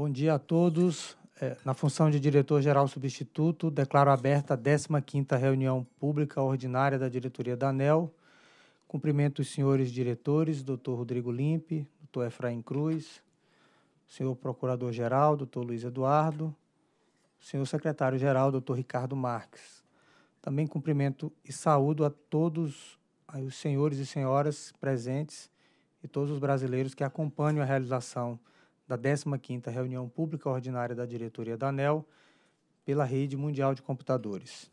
Bom dia a todos. É, na função de diretor-geral substituto, declaro aberta a 15ª reunião pública ordinária da diretoria da ANEL. Cumprimento os senhores diretores, doutor Rodrigo Limpe, doutor Efraim Cruz, senhor procurador-geral, doutor Luiz Eduardo, senhor secretário-geral, doutor Ricardo Marques. Também cumprimento e saúdo a todos os senhores e senhoras presentes e todos os brasileiros que acompanham a realização da 15ª Reunião Pública Ordinária da Diretoria da ANEL pela Rede Mundial de Computadores.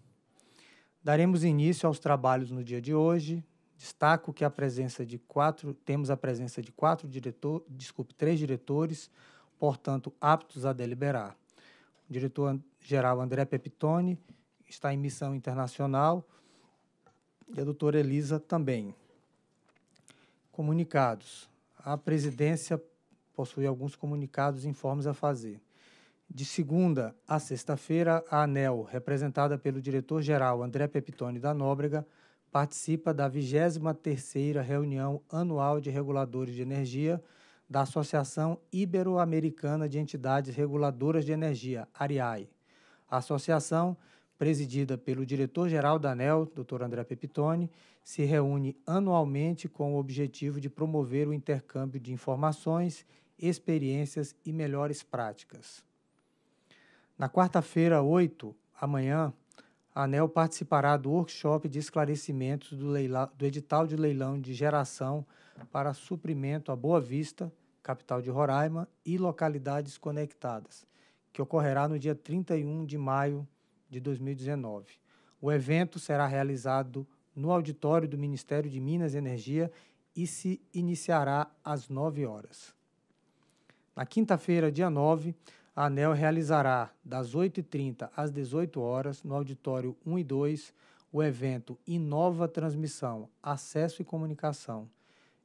Daremos início aos trabalhos no dia de hoje. Destaco que a presença de quatro, temos a presença de quatro diretor, desculpe, três diretores, portanto, aptos a deliberar. O diretor-geral André Peptoni está em missão internacional e a doutora Elisa também. Comunicados. A presidência possui alguns comunicados e informes a fazer. De segunda a sexta-feira, a ANEL, representada pelo diretor-geral André Pepitone da Nóbrega, participa da 23ª reunião anual de reguladores de energia da Associação Ibero-Americana de Entidades Reguladoras de Energia, ARIAE. A associação, presidida pelo diretor-geral da ANEL, Dr. André Pepitone, se reúne anualmente com o objetivo de promover o intercâmbio de informações experiências e melhores práticas. Na quarta-feira, 8, amanhã, a ANEL participará do workshop de esclarecimentos do, do edital de leilão de geração para suprimento à Boa Vista, capital de Roraima, e localidades conectadas, que ocorrerá no dia 31 de maio de 2019. O evento será realizado no auditório do Ministério de Minas e Energia e se iniciará às 9 horas. Na quinta-feira, dia 9, a ANEL realizará, das 8h30 às 18 horas no auditório 1 e 2, o evento Inova Transmissão, Acesso e Comunicação,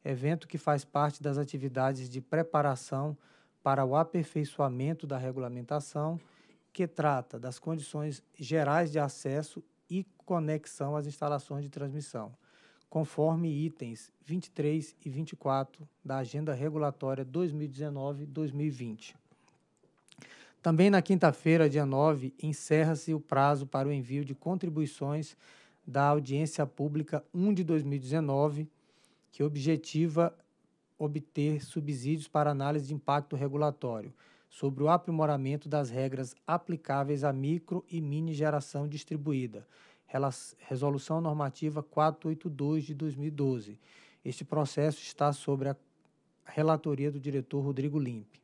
evento que faz parte das atividades de preparação para o aperfeiçoamento da regulamentação, que trata das condições gerais de acesso e conexão às instalações de transmissão conforme itens 23 e 24 da Agenda Regulatória 2019-2020. Também na quinta-feira, dia 9, encerra-se o prazo para o envio de contribuições da Audiência Pública 1 de 2019, que objetiva obter subsídios para análise de impacto regulatório sobre o aprimoramento das regras aplicáveis à micro e mini geração distribuída, Resolução Normativa 482 de 2012. Este processo está sobre a relatoria do diretor Rodrigo Limpe.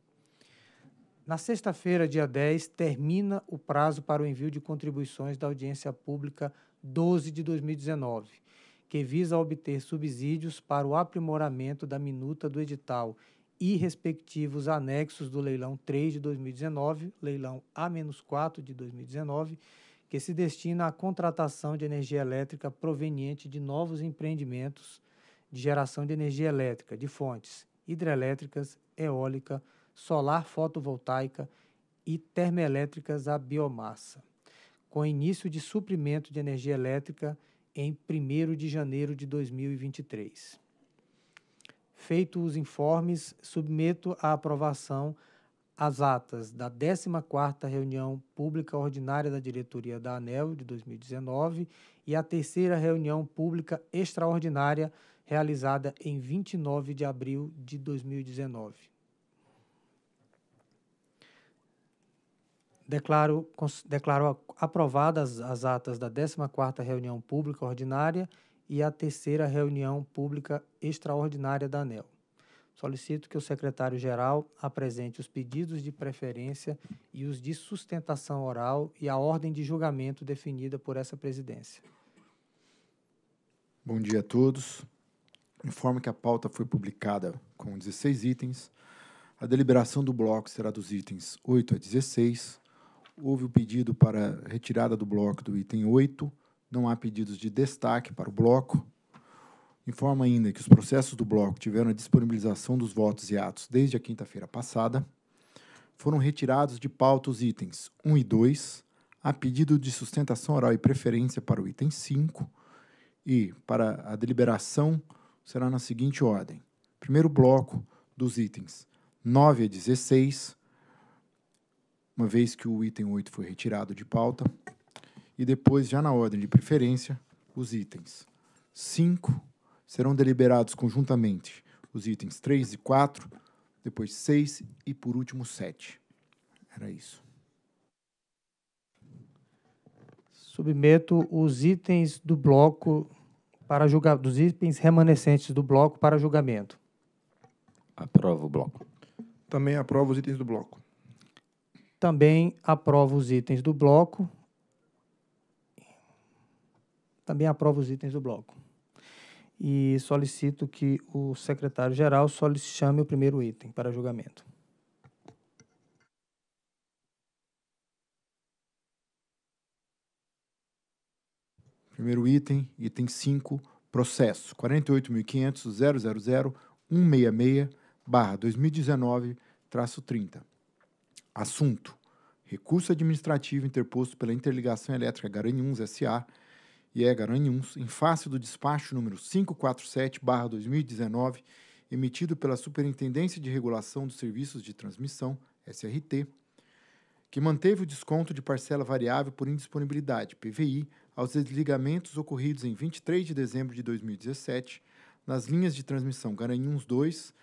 Na sexta-feira, dia 10, termina o prazo para o envio de contribuições da audiência pública 12 de 2019, que visa obter subsídios para o aprimoramento da minuta do edital e respectivos anexos do leilão 3 de 2019, leilão A-4 de 2019 que se destina à contratação de energia elétrica proveniente de novos empreendimentos de geração de energia elétrica de fontes hidrelétricas, eólica, solar fotovoltaica e termoelétricas à biomassa, com início de suprimento de energia elétrica em 1 de janeiro de 2023. Feito os informes, submeto à aprovação as atas da 14ª reunião pública ordinária da diretoria da ANEL de 2019 e a terceira reunião pública extraordinária realizada em 29 de abril de 2019. Declaro, declaro aprovadas as atas da 14ª reunião pública ordinária e a terceira reunião pública extraordinária da ANEL solicito que o secretário-geral apresente os pedidos de preferência e os de sustentação oral e a ordem de julgamento definida por essa presidência. Bom dia a todos. Informo que a pauta foi publicada com 16 itens. A deliberação do bloco será dos itens 8 a 16. Houve o pedido para retirada do bloco do item 8. Não há pedidos de destaque para o bloco. Informa ainda que os processos do bloco tiveram a disponibilização dos votos e atos desde a quinta-feira passada. Foram retirados de pauta os itens 1 e 2, a pedido de sustentação oral e preferência para o item 5, e para a deliberação será na seguinte ordem: primeiro bloco dos itens 9 a 16, uma vez que o item 8 foi retirado de pauta, e depois, já na ordem de preferência, os itens 5, Serão deliberados conjuntamente os itens 3 e 4, depois 6 e, por último, 7. Era isso. Submeto os itens do bloco para julgar dos itens remanescentes do bloco para julgamento. Aprovo o bloco. Também aprovo os itens do bloco. Também aprovo os itens do bloco. Também aprovo os itens do bloco e solicito que o secretário-geral chame o primeiro item para julgamento. Primeiro item, item 5, processo 48.500.000.166/2019-30. Assunto: recurso administrativo interposto pela Interligação Elétrica Garanhuns SA e é Garanhuns, em face do despacho número 547-2019, emitido pela Superintendência de Regulação dos Serviços de Transmissão, SRT, que manteve o desconto de parcela variável por indisponibilidade, PVI, aos desligamentos ocorridos em 23 de dezembro de 2017 nas linhas de transmissão Garanhuns 2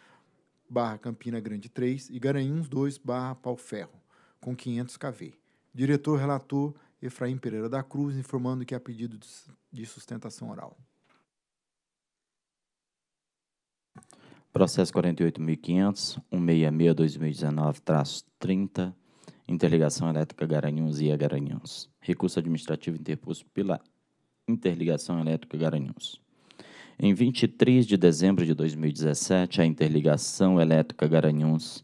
barra Campina Grande 3 e Garanhuns 2 barra Pau Ferro, com 500 kV. Diretor relator Efraim Pereira da Cruz, informando que há pedido de sustentação oral. Processo 48.500.166-2019-30, Interligação Elétrica Garanhuns e Garanhuns. Recurso administrativo interposto pela Interligação Elétrica Garanhuns. Em 23 de dezembro de 2017, a Interligação Elétrica Garanhuns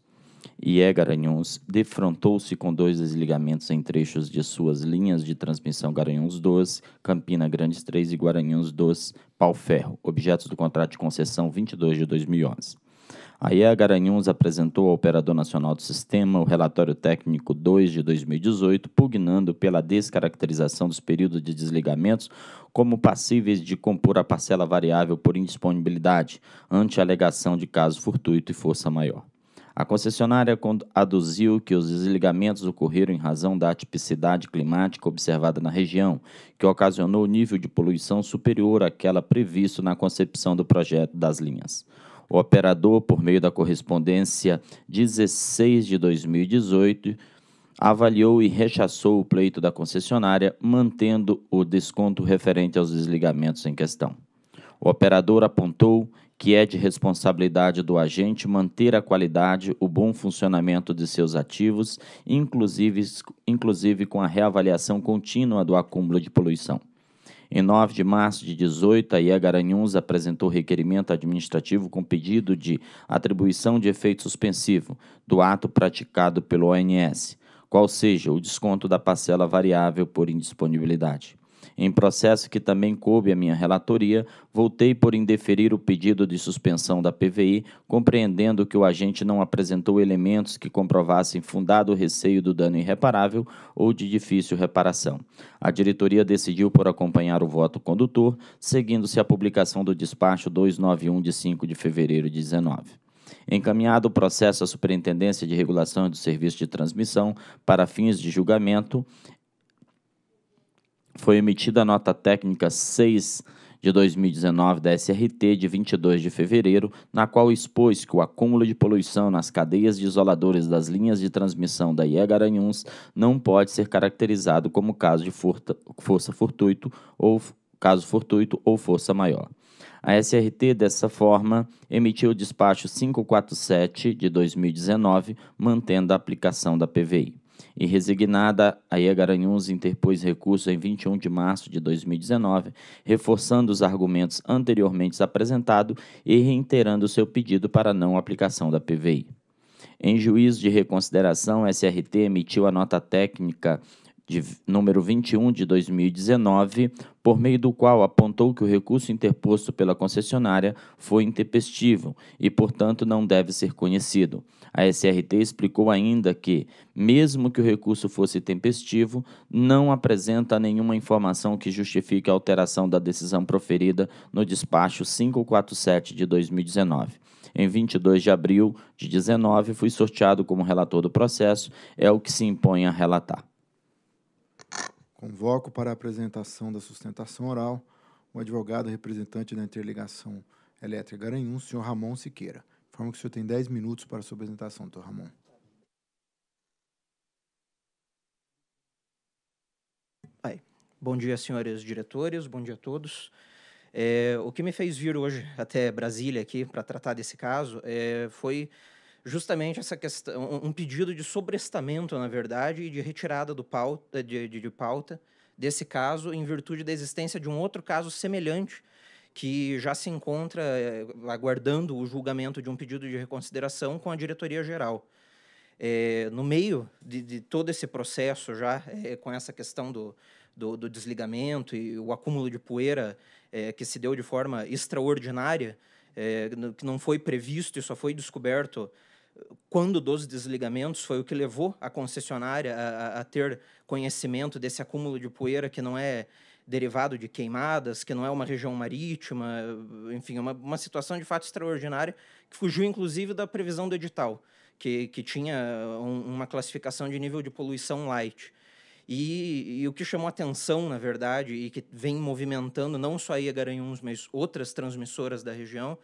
e é Garanhuns, defrontou-se com dois desligamentos em trechos de suas linhas de transmissão Garanhuns 2, Campina Grandes 3 e Garanhuns 2 Pau Ferro, objetos do contrato de concessão 22 de 2011. A IEA Garanhuns apresentou ao Operador Nacional do Sistema o relatório técnico 2 de 2018, pugnando pela descaracterização dos períodos de desligamentos como passíveis de compor a parcela variável por indisponibilidade, ante a alegação de caso fortuito e força maior. A concessionária aduziu que os desligamentos ocorreram em razão da atipicidade climática observada na região, que ocasionou nível de poluição superior àquela previsto na concepção do projeto das linhas. O operador, por meio da correspondência 16 de 2018, avaliou e rechaçou o pleito da concessionária, mantendo o desconto referente aos desligamentos em questão. O operador apontou que é de responsabilidade do agente manter a qualidade, o bom funcionamento de seus ativos, inclusive, inclusive com a reavaliação contínua do acúmulo de poluição. Em 9 de março de 18, a IA Garanhuns apresentou requerimento administrativo com pedido de atribuição de efeito suspensivo do ato praticado pelo ONS, qual seja o desconto da parcela variável por indisponibilidade. Em processo que também coube à minha relatoria, voltei por indeferir o pedido de suspensão da PVI, compreendendo que o agente não apresentou elementos que comprovassem fundado o receio do dano irreparável ou de difícil reparação. A diretoria decidiu por acompanhar o voto condutor, seguindo-se a publicação do despacho 291 de 5 de fevereiro de 19 encaminhado o processo à Superintendência de Regulação do Serviço de Transmissão para fins de julgamento, foi emitida a nota técnica 6 de 2019 da SRT de 22 de fevereiro, na qual expôs que o acúmulo de poluição nas cadeias de isoladores das linhas de transmissão da IE Garanhuns não pode ser caracterizado como caso de furta, força fortuito ou caso fortuito ou força maior. A SRT, dessa forma, emitiu o despacho 547 de 2019, mantendo a aplicação da PVI e resignada, a Garanhuns interpôs recurso em 21 de março de 2019, reforçando os argumentos anteriormente apresentados e reiterando seu pedido para não aplicação da PVI. Em juízo de reconsideração, a SRT emitiu a nota técnica de número 21 de 2019, por meio do qual apontou que o recurso interposto pela concessionária foi intempestivo e, portanto, não deve ser conhecido. A SRT explicou ainda que, mesmo que o recurso fosse tempestivo, não apresenta nenhuma informação que justifique a alteração da decisão proferida no despacho 547 de 2019. Em 22 de abril de 19, fui sorteado como relator do processo, é o que se impõe a relatar. Convoco para a apresentação da sustentação oral o advogado representante da interligação elétrica Garanhuns, senhor Ramon Siqueira forma que o senhor tem 10 minutos para a sua apresentação, doutor Ramon. Bom dia, senhores diretores, bom dia a todos. É, o que me fez vir hoje até Brasília aqui para tratar desse caso é, foi justamente essa questão, um pedido de sobrestamento, na verdade, e de retirada do pauta, de, de, de pauta desse caso em virtude da existência de um outro caso semelhante que já se encontra eh, aguardando o julgamento de um pedido de reconsideração com a diretoria geral. É, no meio de, de, todo esse processo já é, com essa questão do, do, do, desligamento e o acúmulo de poeira é, que se deu de forma extraordinária, que não foi previsto e só foi descoberto quando dos desligamentos foi o que levou a concessionária a, a ter conhecimento desse acúmulo de poeira que não é derivado de queimadas, que não é uma região marítima, enfim, é uma, uma situação de fato extraordinária que fugiu inclusive da previsão do edital, que, que tinha um, uma classificação de nível de poluição light. E, e, o que chamou atenção, na verdade, e que vem movimentando não só a Garanhuns, mas outras transmissoras da região,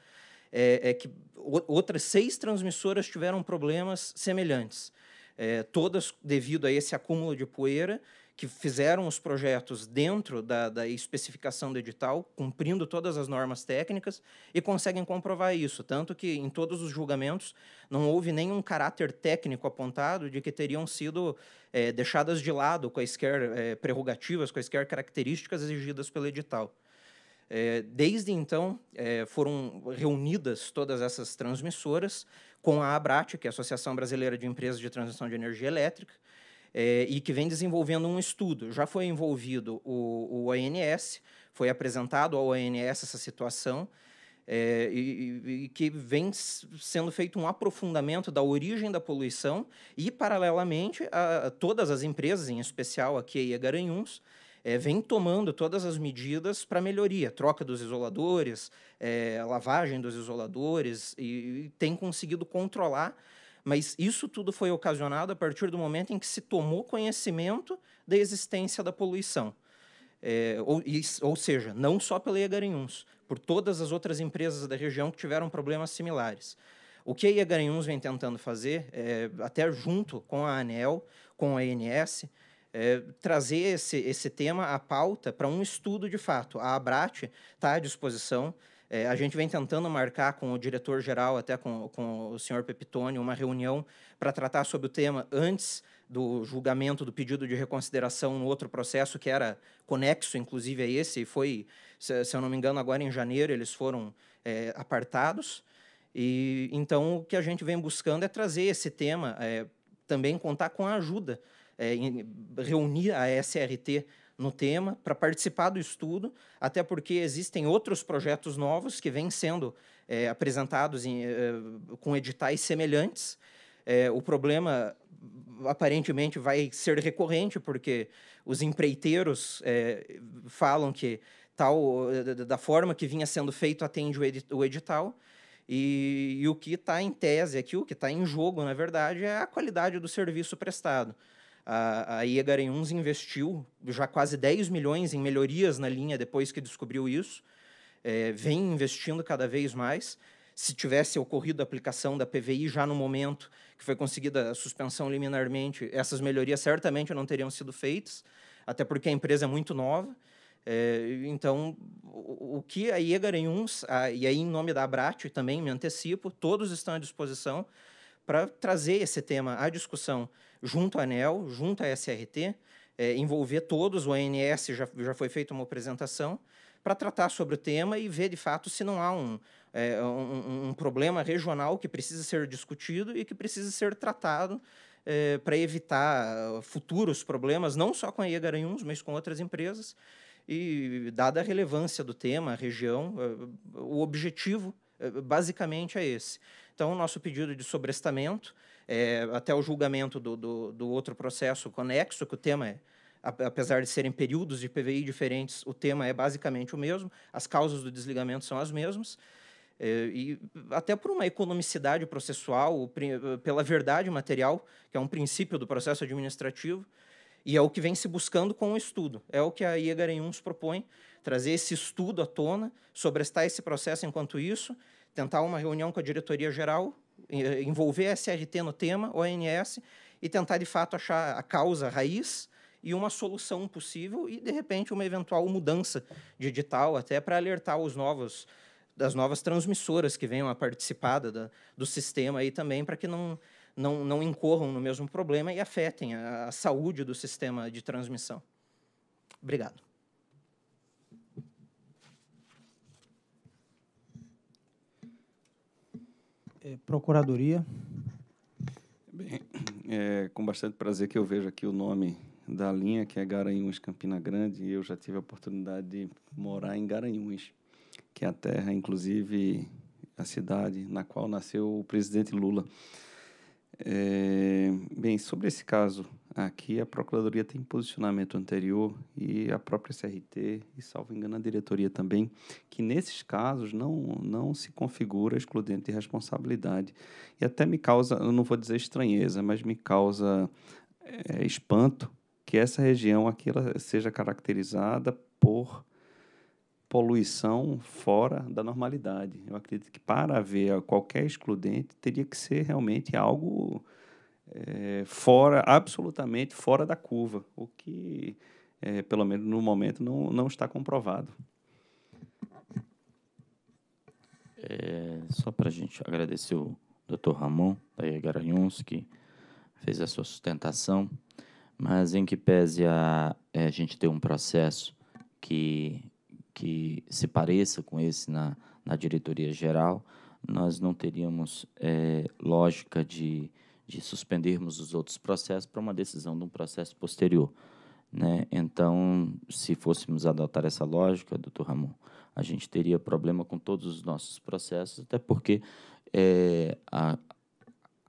é, é que outras seis transmissoras tiveram problemas semelhantes, é, todas devido a esse acúmulo de poeira que fizeram os projetos dentro da, da, especificação do edital, cumprindo todas as normas técnicas, e conseguem comprovar isso. Tanto que em todos os julgamentos não houve nenhum caráter técnico apontado de que teriam sido é, deixadas de lado quaisquer é, prerrogativas, quaisquer características exigidas pelo edital. É, desde então, é, foram reunidas todas essas transmissoras com a ABRAT, que é a Associação Brasileira de Empresas de Transmissão de Energia Elétrica, é, e que vem desenvolvendo um estudo. Já foi envolvido o, o ONS, foi apresentado ao ONS essa situação, é, e, e, que vem sendo feito um aprofundamento da origem da poluição e, paralelamente, a, a todas as empresas, em especial a QIA Garanhuns, é, vem tomando todas as medidas para melhoria, troca dos isoladores, é, lavagem dos isoladores, e, e tem conseguido controlar mas isso tudo foi ocasionado a partir do momento em que se tomou conhecimento da existência da poluição. É, ou, ou, seja, não só pela Igarinhuns, por todas as outras empresas da região que tiveram problemas similares. O que a Igarinhuns vem tentando fazer, é, até junto com a ANEL, com a ANS, é, trazer esse, esse tema à pauta para um estudo de fato. A ABRAT está à disposição, é, a gente vem tentando marcar com o diretor-geral, até com, com o senhor Pepitone, uma reunião para tratar sobre o tema antes do julgamento do pedido de reconsideração no outro processo, que era conexo, inclusive, a esse, e foi, se, se eu não me engano, agora em janeiro eles foram é, apartados. E, então, o que a gente vem buscando é trazer esse tema, é, também contar com a ajuda, é, em, reunir a SRT no tema, para participar do estudo, até porque existem outros projetos novos que vêm sendo é, apresentados em, é, com editais semelhantes. É, o problema aparentemente vai ser recorrente, porque os empreiteiros falam que tal da forma que vinha sendo feito atende o edital. E, e o que está em tese aqui, o que está em jogo, na verdade, é a qualidade do serviço prestado. A, a investiu já quase 10 milhões em melhorias na linha depois que descobriu isso, é, vem investindo cada vez mais. Se tivesse ocorrido a aplicação da PVI já no momento que foi conseguida a suspensão liminarmente, essas melhorias certamente não teriam sido feitas, até porque a empresa é muito nova. É, então, o, que a Egarenhuns, e aí em nome da Abrat também me antecipo, todos estão à disposição para trazer esse tema à discussão junto à ANEL, junto à SRT, é, envolver todos, o ANS já, já foi feita uma apresentação, para tratar sobre o tema e ver, de fato, se não há um, é, um, um problema regional que precisa ser discutido e que precisa ser tratado é, para evitar futuros problemas, não só com a IE mas com outras empresas. E, dada a relevância do tema, a região, é, o objetivo é, basicamente é esse. Então, o nosso pedido de sobrestamento é, até o julgamento do, do, do, outro processo conexo, que o tema é, apesar de serem períodos de PVI diferentes, o tema é basicamente o mesmo, as causas do desligamento são as mesmas. É, e até por uma economicidade processual, pela verdade material, que é um princípio do processo administrativo, e é o que vem se buscando com o estudo. É o que a IEGAR uns propõe, trazer esse estudo à tona, sobrestar esse processo enquanto isso, tentar uma reunião com a diretoria geral, eh, envolver a SRT no tema, ONS, e tentar de fato achar a causa a raiz e uma solução possível e de repente uma eventual mudança de edital até para alertar os novos das novas transmissoras que venham a participar da, do sistema aí também para que não, não não incorram no mesmo problema e afetem a, a saúde do sistema de transmissão. Obrigado. é, Procuradoria. Bem, é com bastante prazer que eu vejo aqui o nome da linha, que é Garanhuns Campina Grande, e eu já tive a oportunidade de morar em Garanhuns, que é a terra, inclusive a cidade na qual nasceu o presidente Lula. É, bem, sobre esse caso Aqui a Procuradoria tem posicionamento anterior e a própria CRT, e salvo engano a diretoria também, que nesses casos não, não se configura excludente de responsabilidade. E até me causa, eu não vou dizer estranheza, mas me causa é, espanto que essa região aqui seja caracterizada por poluição fora da normalidade. Eu acredito que para haver qualquer excludente teria que ser realmente algo é, fora, absolutamente fora da curva, o que, é, pelo menos no momento, não, não está comprovado. É, só para a gente agradecer o Dr. Ramon da Garanhuns, que fez a sua sustentação, mas em que pese a, é, a gente ter um processo que, que se pareça com esse na, na diretoria geral, nós não teríamos é, lógica de de suspendermos os outros processos para uma decisão de um processo posterior. Né? Então, se fôssemos adotar essa lógica, doutor Ramon, a gente teria problema com todos os nossos processos, até porque é, a,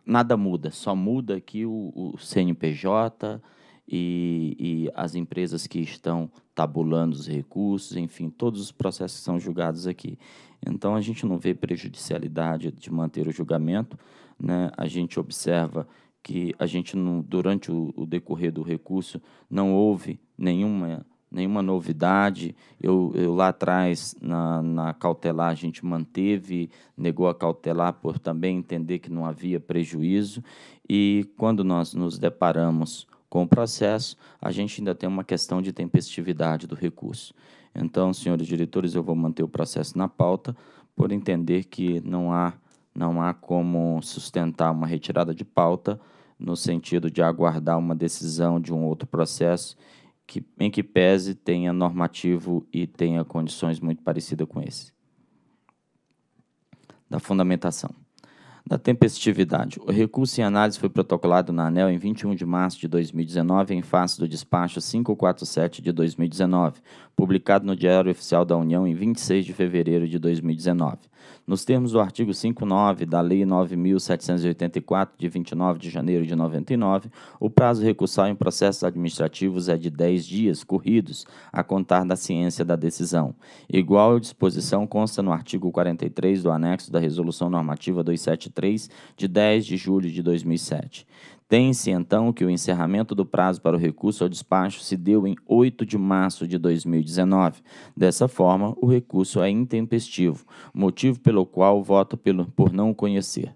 nada muda, só muda aqui o, o CNPJ e, e, as empresas que estão tabulando os recursos, enfim, todos os processos que são julgados aqui. Então, a gente não vê prejudicialidade de manter o julgamento, né, a gente observa que a gente, durante o, o decorrer do recurso, não houve nenhuma nenhuma novidade. Eu, eu lá atrás, na, na, cautelar, a gente manteve, negou a cautelar por também entender que não havia prejuízo. E quando nós nos deparamos com o processo, a gente ainda tem uma questão de tempestividade do recurso. Então, senhores diretores, eu vou manter o processo na pauta, por entender que não há não há como sustentar uma retirada de pauta no sentido de aguardar uma decisão de um outro processo que, em que pese tenha normativo e tenha condições muito parecidas com esse. Da fundamentação da tempestividade. O recurso em análise foi protocolado na ANEL em 21 de março de 2019, em face do despacho 547 de 2019, publicado no Diário Oficial da União em 26 de fevereiro de 2019. Nos termos do artigo 59 da Lei 9784 de 29 de janeiro de 99, o prazo recursal em processos administrativos é de 10 dias corridos a contar da ciência da decisão. Igual disposição consta no artigo 43 do anexo da Resolução Normativa 273 3, de 10 de julho de 2007. Tem-se, então, que o encerramento do prazo para o recurso ao despacho se deu em 8 de março de 2019. Dessa forma, o recurso é intempestivo, motivo pelo qual voto pelo, por não conhecer.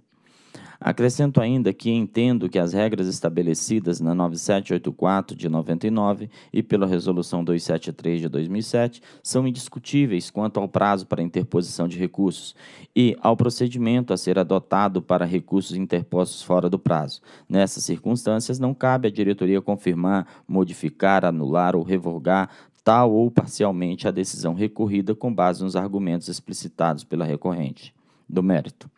Acrescento ainda que entendo que as regras estabelecidas na 9784 de 99 e pela Resolução 273 de 2007 são indiscutíveis quanto ao prazo para interposição de recursos e ao procedimento a ser adotado para recursos interpostos fora do prazo. Nessas circunstâncias, não cabe à diretoria confirmar, modificar, anular ou revogar tal ou parcialmente a decisão recorrida com base nos argumentos explicitados pela recorrente. Do mérito.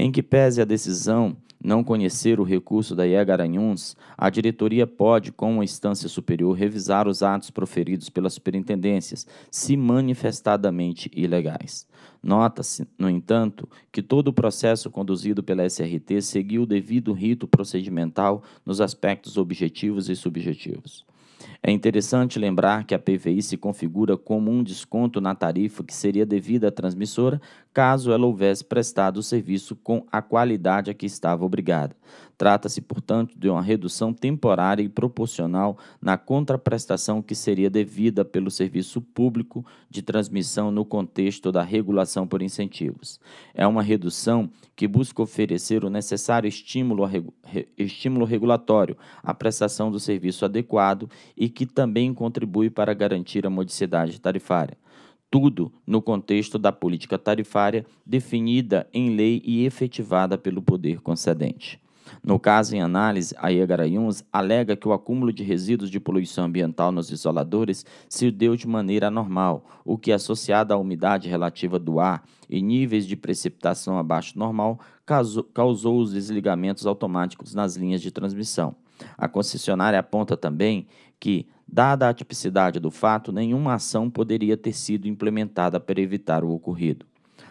Em que pese a decisão não conhecer o recurso da IE Aranhuns, a diretoria pode, com uma instância superior, revisar os atos proferidos pelas superintendências, se manifestadamente ilegais. Nota-se, no entanto, que todo o processo conduzido pela SRT seguiu o devido rito procedimental nos aspectos objetivos e subjetivos. É interessante lembrar que a PVI se configura como um desconto na tarifa que seria devida à transmissora caso ela houvesse prestado o serviço com a qualidade a que estava obrigada. Trata-se, portanto, de uma redução temporária e proporcional na contraprestação que seria devida pelo serviço público de transmissão no contexto da regulação por incentivos. É uma redução que busca oferecer o necessário estímulo, estímulo regulatório à prestação do serviço adequado e que também contribui para garantir a modicidade tarifária tudo no contexto da política tarifária definida em lei e efetivada pelo poder concedente. No caso em análise, a Igarayuns alega que o acúmulo de resíduos de poluição ambiental nos isoladores se deu de maneira anormal, o que, associado à umidade relativa do ar e níveis de precipitação abaixo do normal, causou os desligamentos automáticos nas linhas de transmissão. A concessionária aponta também que, dada a tipicidade do fato, nenhuma ação poderia ter sido implementada para evitar o ocorrido.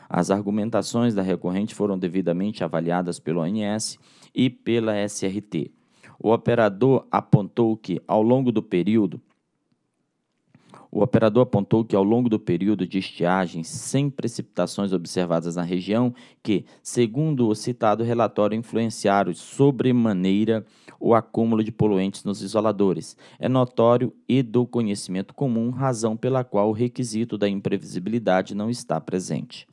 As argumentações da recorrente foram devidamente avaliadas pelo ONS e pela SRT. O operador apontou que, ao longo do período, o operador apontou que ao longo do período de estiagem, sem precipitações observadas na região, que, segundo o citado relatório, influenciaram sobremaneira o acúmulo de poluentes nos isoladores. É notório e do conhecimento comum razão pela qual o requisito da imprevisibilidade não está presente.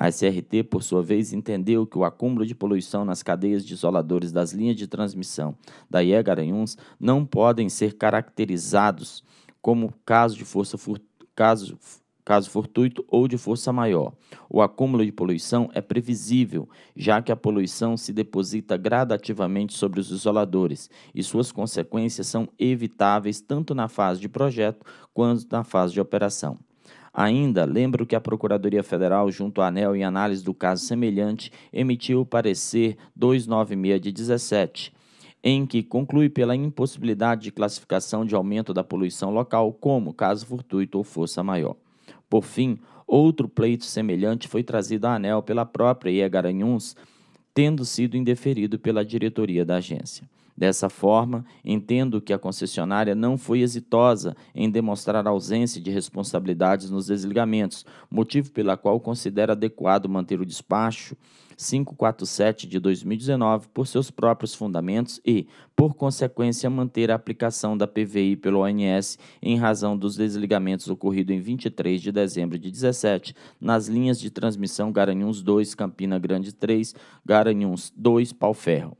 A SRT, por sua vez, entendeu que o acúmulo de poluição nas cadeias de isoladores das linhas de transmissão da IE Garanhuns não podem ser caracterizados como caso de força fur... caso caso fortuito ou de força maior. O acúmulo de poluição é previsível, já que a poluição se deposita gradativamente sobre os isoladores e suas consequências são evitáveis tanto na fase de projeto quanto na fase de operação. Ainda, lembro que a Procuradoria Federal, junto à ANEL, em análise do caso semelhante, emitiu o parecer 296 de 17, em que conclui pela impossibilidade de classificação de aumento da poluição local como caso fortuito ou força maior. Por fim, outro pleito semelhante foi trazido à ANEL pela própria IA Garanhuns, tendo sido indeferido pela diretoria da agência. Dessa forma, entendo que a concessionária não foi exitosa em demonstrar ausência de responsabilidades nos desligamentos, motivo pela qual considera adequado manter o despacho 547 de 2019 por seus próprios fundamentos e, por consequência, manter a aplicação da PVI pelo ONS em razão dos desligamentos ocorridos em 23 de dezembro de 17 nas linhas de transmissão Garanhuns 2, Campina Grande 3, Garanhuns 2, Pau Ferro.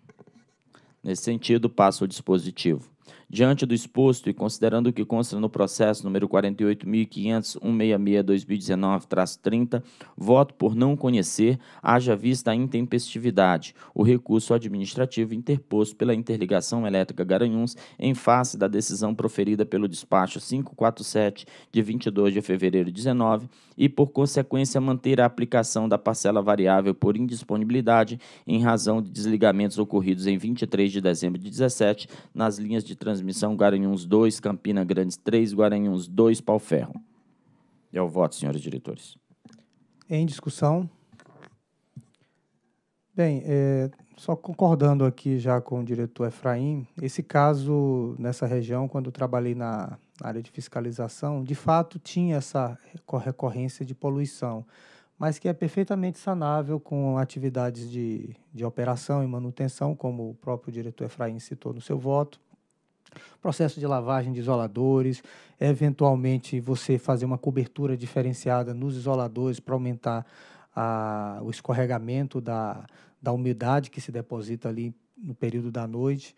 Nesse sentido, passa o dispositivo. Diante do exposto e considerando o que consta no processo número 48.500.166-2019-30, voto por não conhecer, haja vista a intempestividade, o recurso administrativo interposto pela Interligação Elétrica Garanhuns em face da decisão proferida pelo despacho 547 de 22 de fevereiro de 19 e, por consequência, manter a aplicação da parcela variável por indisponibilidade em razão de desligamentos ocorridos em 23 de dezembro de 17 nas linhas de transição transmissão Guaranhuns 2, Campina Grandes 3, Guaranhuns 2, Pau Ferro. É o voto, senhores diretores. Em discussão. Bem, é, só concordando aqui já com o diretor Efraim, esse caso nessa região, quando trabalhei na área de fiscalização, de fato tinha essa recorrência de poluição, mas que é perfeitamente sanável com atividades de, de operação e manutenção, como o próprio diretor Efraim citou no seu voto processo de lavagem de isoladores, eventualmente você fazer uma cobertura diferenciada nos isoladores para aumentar a, o escorregamento da, da umidade que se deposita ali no período da noite.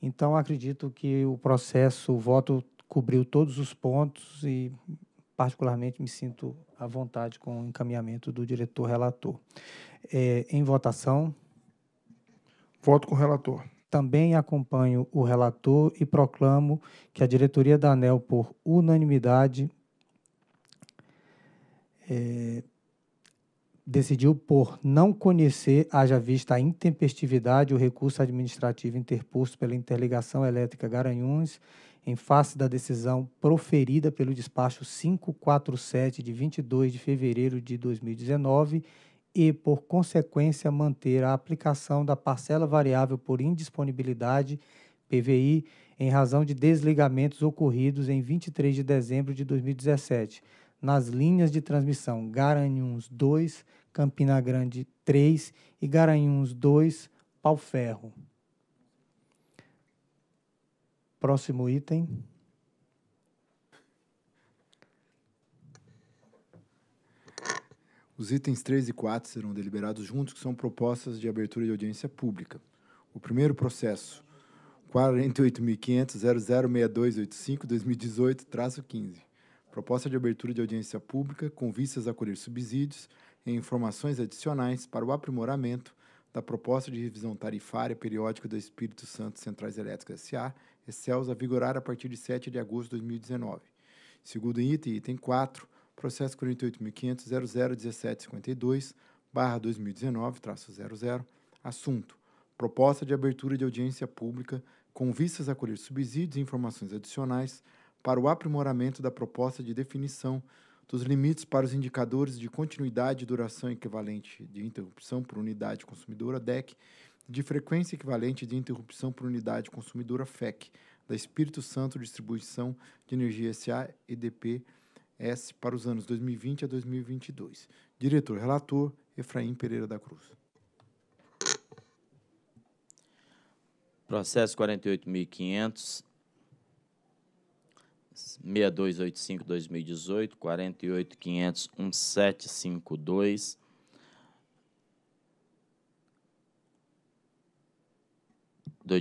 Então, acredito que o processo, o voto cobriu todos os pontos e, particularmente, me sinto à vontade com o encaminhamento do diretor relator. É, em votação. Voto com o relator. Também acompanho o relator e proclamo que a diretoria da ANEL, por unanimidade, é, decidiu por não conhecer, haja vista a intempestividade, o recurso administrativo interposto pela Interligação Elétrica Garanhuns, em face da decisão proferida pelo despacho 547 de 22 de fevereiro de 2019, e, por consequência, manter a aplicação da parcela variável por indisponibilidade, PVI, em razão de desligamentos ocorridos em 23 de dezembro de 2017, nas linhas de transmissão Garanhuns 2, Campina Grande 3 e Garanhuns 2, Pau Ferro. Próximo item. Os itens 3 e 4 serão deliberados juntos, que são propostas de abertura de audiência pública. O primeiro processo, 48.500.006285-2018-15. Proposta de abertura de audiência pública com vistas a colher subsídios e informações adicionais para o aprimoramento da proposta de revisão tarifária periódica do Espírito Santo Centrais Elétricas S.A., Excels, a vigorar a partir de 7 de agosto de 2019. Segundo item, item 4, processo 48.500.001752, barra 2019, 00, assunto, proposta de abertura de audiência pública com vistas a colher subsídios e informações adicionais para o aprimoramento da proposta de definição dos limites para os indicadores de continuidade, duração equivalente de interrupção por unidade consumidora DEC, de frequência equivalente de interrupção por unidade consumidora FEC, da Espírito Santo Distribuição de Energia SA EDP S para os anos 2020 a 2022. Diretor relator Efraim Pereira da Cruz. Processo 48.500 6285 2018 48.500 1752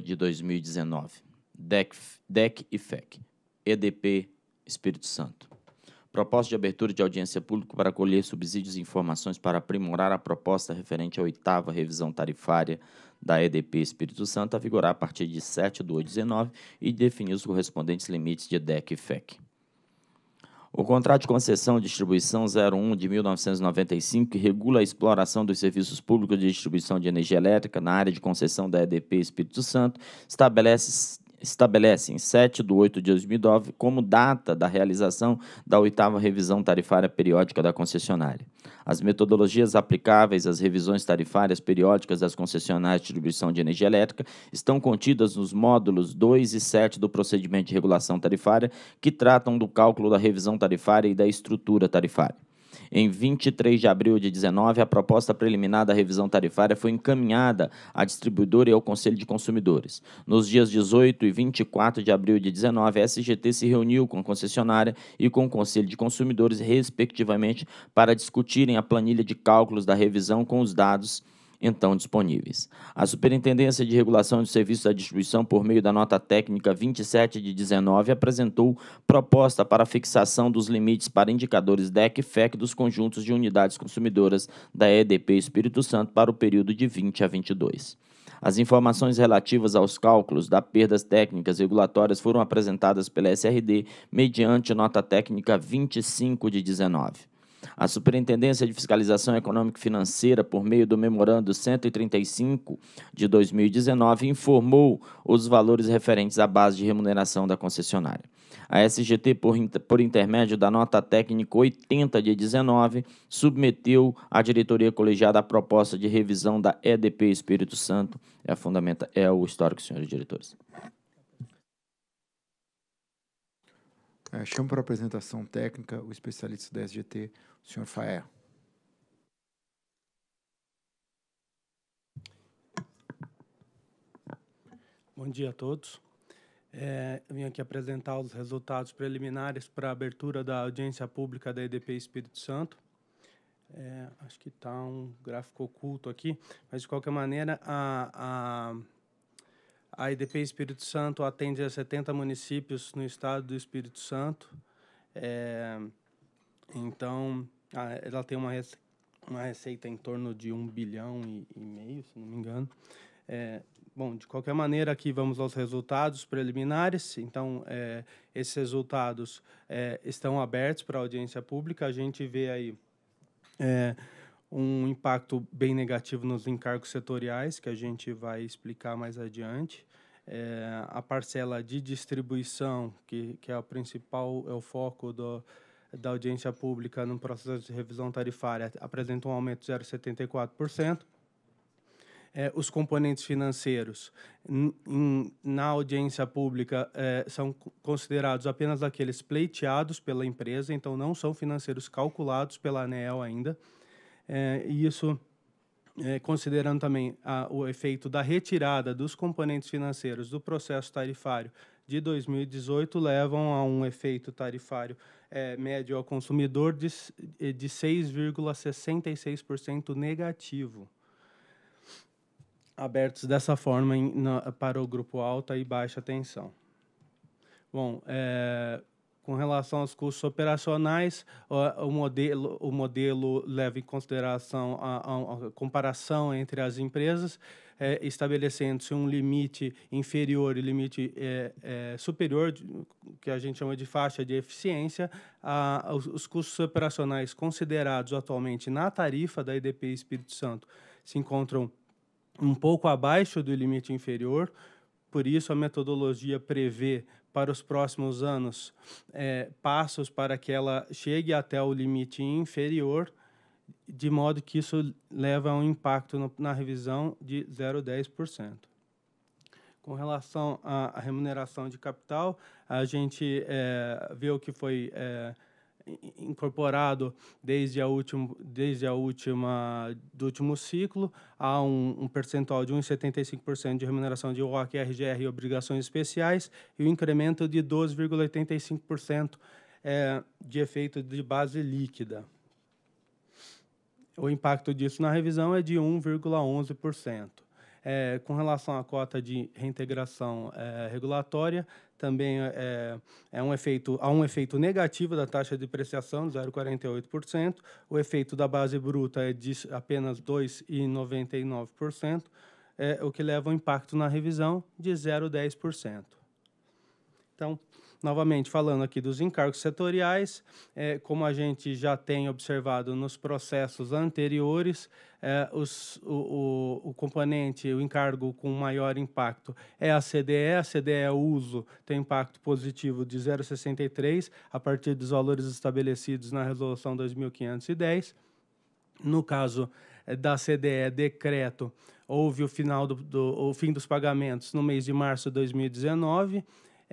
de 2019. DEC, DEC e FEC. EDP Espírito Santo. Proposta de abertura de audiência pública para colher subsídios e informações para aprimorar a proposta referente à oitava revisão tarifária da EDP Espírito Santo a vigorar a partir de 7 de 2019 e definir os correspondentes limites de DEC e FEC. O contrato de concessão e distribuição 01 de 1995, que regula a exploração dos serviços públicos de distribuição de energia elétrica na área de concessão da EDP Espírito Santo, estabelece estabelece em 7 de 8 de 2009 como data da realização da oitava revisão tarifária periódica da concessionária. As metodologias aplicáveis às revisões tarifárias periódicas das concessionárias de distribuição de energia elétrica estão contidas nos módulos 2 e 7 do procedimento de regulação tarifária, que tratam do cálculo da revisão tarifária e da estrutura tarifária. Em 23 de abril de 19, a proposta preliminar da revisão tarifária foi encaminhada à distribuidora e ao Conselho de Consumidores. Nos dias 18 e 24 de abril de 19, a SGT se reuniu com a concessionária e com o Conselho de Consumidores, respectivamente, para discutirem a planilha de cálculos da revisão com os dados então disponíveis. A Superintendência de Regulação de Serviços da Distribuição, por meio da nota técnica 27 de 19, apresentou proposta para fixação dos limites para indicadores DEC e FEC dos conjuntos de unidades consumidoras da EDP Espírito Santo para o período de 20 a 22. As informações relativas aos cálculos da perdas técnicas regulatórias foram apresentadas pela SRD mediante nota técnica 25 de 19. A Superintendência de Fiscalização Econômica e Financeira, por meio do Memorando 135 de 2019, informou os valores referentes à base de remuneração da concessionária. A SGT, por, por intermédio da nota técnica 80 de 19, submeteu à diretoria colegiada a proposta de revisão da EDP Espírito Santo. É, a fundamenta, é o histórico, senhores diretores. É, chamo para a apresentação técnica o especialista da SGT, Senhor Faé. Bom dia a todos. É, eu vim aqui apresentar os resultados preliminares para a abertura da audiência pública da EDP Espírito Santo. É, acho que está um gráfico oculto aqui, mas de qualquer maneira, a, a, a EDP Espírito Santo atende a 70 municípios no estado do Espírito Santo. É, então, ela tem uma, uma receita em torno de um bilhão e, e meio, se não me engano. É, bom, de qualquer maneira, aqui vamos aos resultados preliminares. Então, é, esses resultados é, estão abertos para a audiência pública. A gente vê aí é, um impacto bem negativo nos encargos setoriais, que a gente vai explicar mais adiante. É, a parcela de distribuição, que, que é, o principal, é o foco do, da audiência pública no processo de revisão tarifária apresenta um aumento de 0,74%. É, os componentes financeiros em, na audiência pública é, são considerados apenas aqueles pleiteados pela empresa, então não são financeiros calculados pela ANEEL ainda. É, e isso, é, considerando também a, o efeito da retirada dos componentes financeiros do processo tarifário de 2018 levam a um efeito tarifário é, médio ao consumidor de, eh, de 6,66% negativo. Abertos dessa forma em, na, para o grupo alta e baixa tensão. Bom, é, com relação aos custos operacionais, o, o, modelo, o modelo leva em consideração a, a, a comparação entre as empresas é, estabelecendo-se um limite inferior e limite é, é, superior, que a gente chama de faixa de eficiência, a, os, os custos operacionais considerados atualmente na tarifa da IDP Espírito Santo se encontram um pouco abaixo do limite inferior, por isso a metodologia prevê para os próximos anos é, passos para que ela chegue até o limite inferior de modo que isso leva a um impacto no, na revisão de 0,10%. Com relação à, à, remuneração de capital, a gente é, viu que foi é, incorporado desde a último desde a última do último ciclo a um, um percentual de 1,75% de remuneração de OAC, RGR e obrigações especiais e o um incremento de 12,85% é, de efeito de base líquida o impacto disso na revisão é de 1,11%. É, com relação à cota de reintegração é, regulatória, também é, é, um efeito, há um efeito negativo da taxa de depreciação, 0,48%. O efeito da base bruta é de apenas 2,99%, é, o que leva um impacto na revisão de 0,10%. Então, Novamente, falando aqui dos encargos setoriais, é, como a gente já tem observado nos processos anteriores, é, os, o, o, o, componente, o encargo com maior impacto é a CDE. A CDE é uso tem impacto positivo de 0,63 a partir dos valores estabelecidos na Resolução 2510. No caso é, da CDE decreto, houve o, final do, do, o fim dos pagamentos no mês de março de 2019.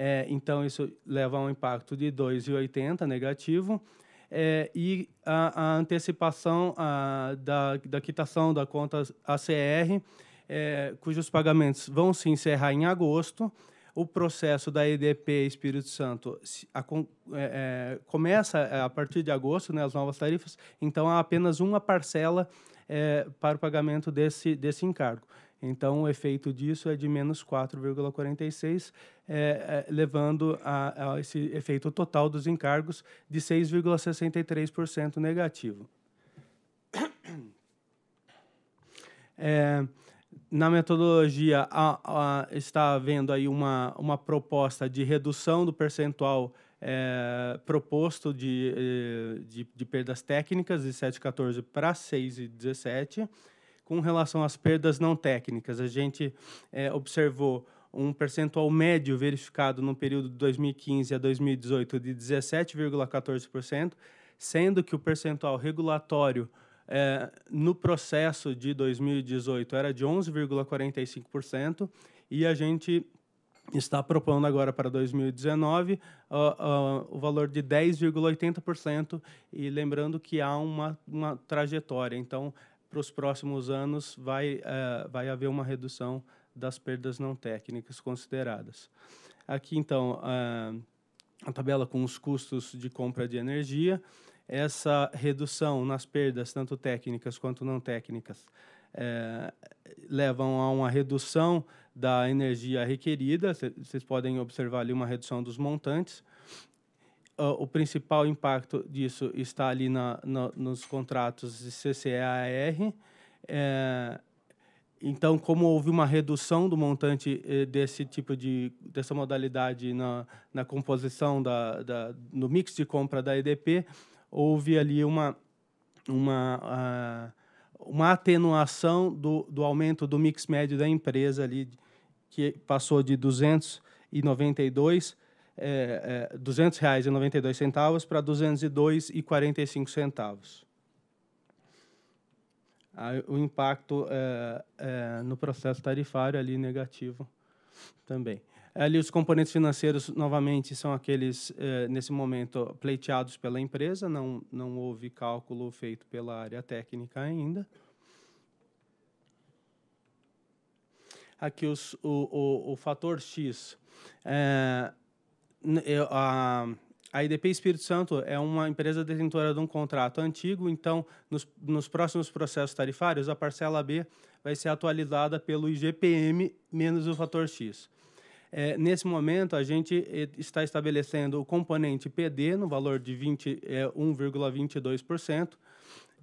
É, então, isso leva a um impacto de 2,80 negativo. É, e a, a antecipação a, da, da quitação da conta ACR, é, cujos pagamentos vão se encerrar em agosto. O processo da EDP Espírito Santo a, é, é, começa é, a partir de agosto, né, as novas tarifas, então há apenas uma parcela é, para o pagamento desse, desse encargo. Então, o efeito disso é de menos 4,46, é, é, levando a, a, esse efeito total dos encargos de 6,63% negativo. É, na metodologia, a, a, está havendo aí uma, uma proposta de redução do percentual é, proposto de, é, de, de perdas técnicas de 7,14 para 6,17%, com relação às perdas não técnicas, a gente é, observou um percentual médio verificado no período de 2015 a 2018 de 17,14%, sendo que o percentual regulatório é, no processo de 2018 era de 11,45%, e a gente está propondo agora para 2019 uh, uh, o valor de 10,80%, e lembrando que há uma, uma trajetória, então para os próximos anos vai, uh, vai haver uma redução das perdas não técnicas consideradas. Aqui, então, uh, a tabela com os custos de compra de energia. Essa redução nas perdas, tanto técnicas quanto não técnicas, é, levam a uma redução da energia requerida. Vocês podem observar ali uma redução dos montantes uh, o principal impacto disso está ali na, na, nos contratos de CCAR. É, então, como houve uma redução do montante eh, desse tipo de dessa modalidade na, na composição da, da no mix de compra da EDP, houve ali uma uma uh, uma atenuação do, do aumento do mix médio da empresa ali que passou de 292 é, é, R$ 200,92 para R$ 202,45. centavos. o impacto é, é, no processo tarifário ali negativo também. Ali os componentes financeiros, novamente, são aqueles, é, nesse momento, pleiteados pela empresa, não, não houve cálculo feito pela área técnica ainda. Aqui os, o, o, o fator X. É, a, a IDP Espírito Santo é uma empresa detentora de um contrato antigo, então, nos, nos próximos processos tarifários, a parcela B vai ser atualizada pelo IGPM menos o fator X. É, nesse momento, a gente está estabelecendo o componente PD no valor de é, 1,22%,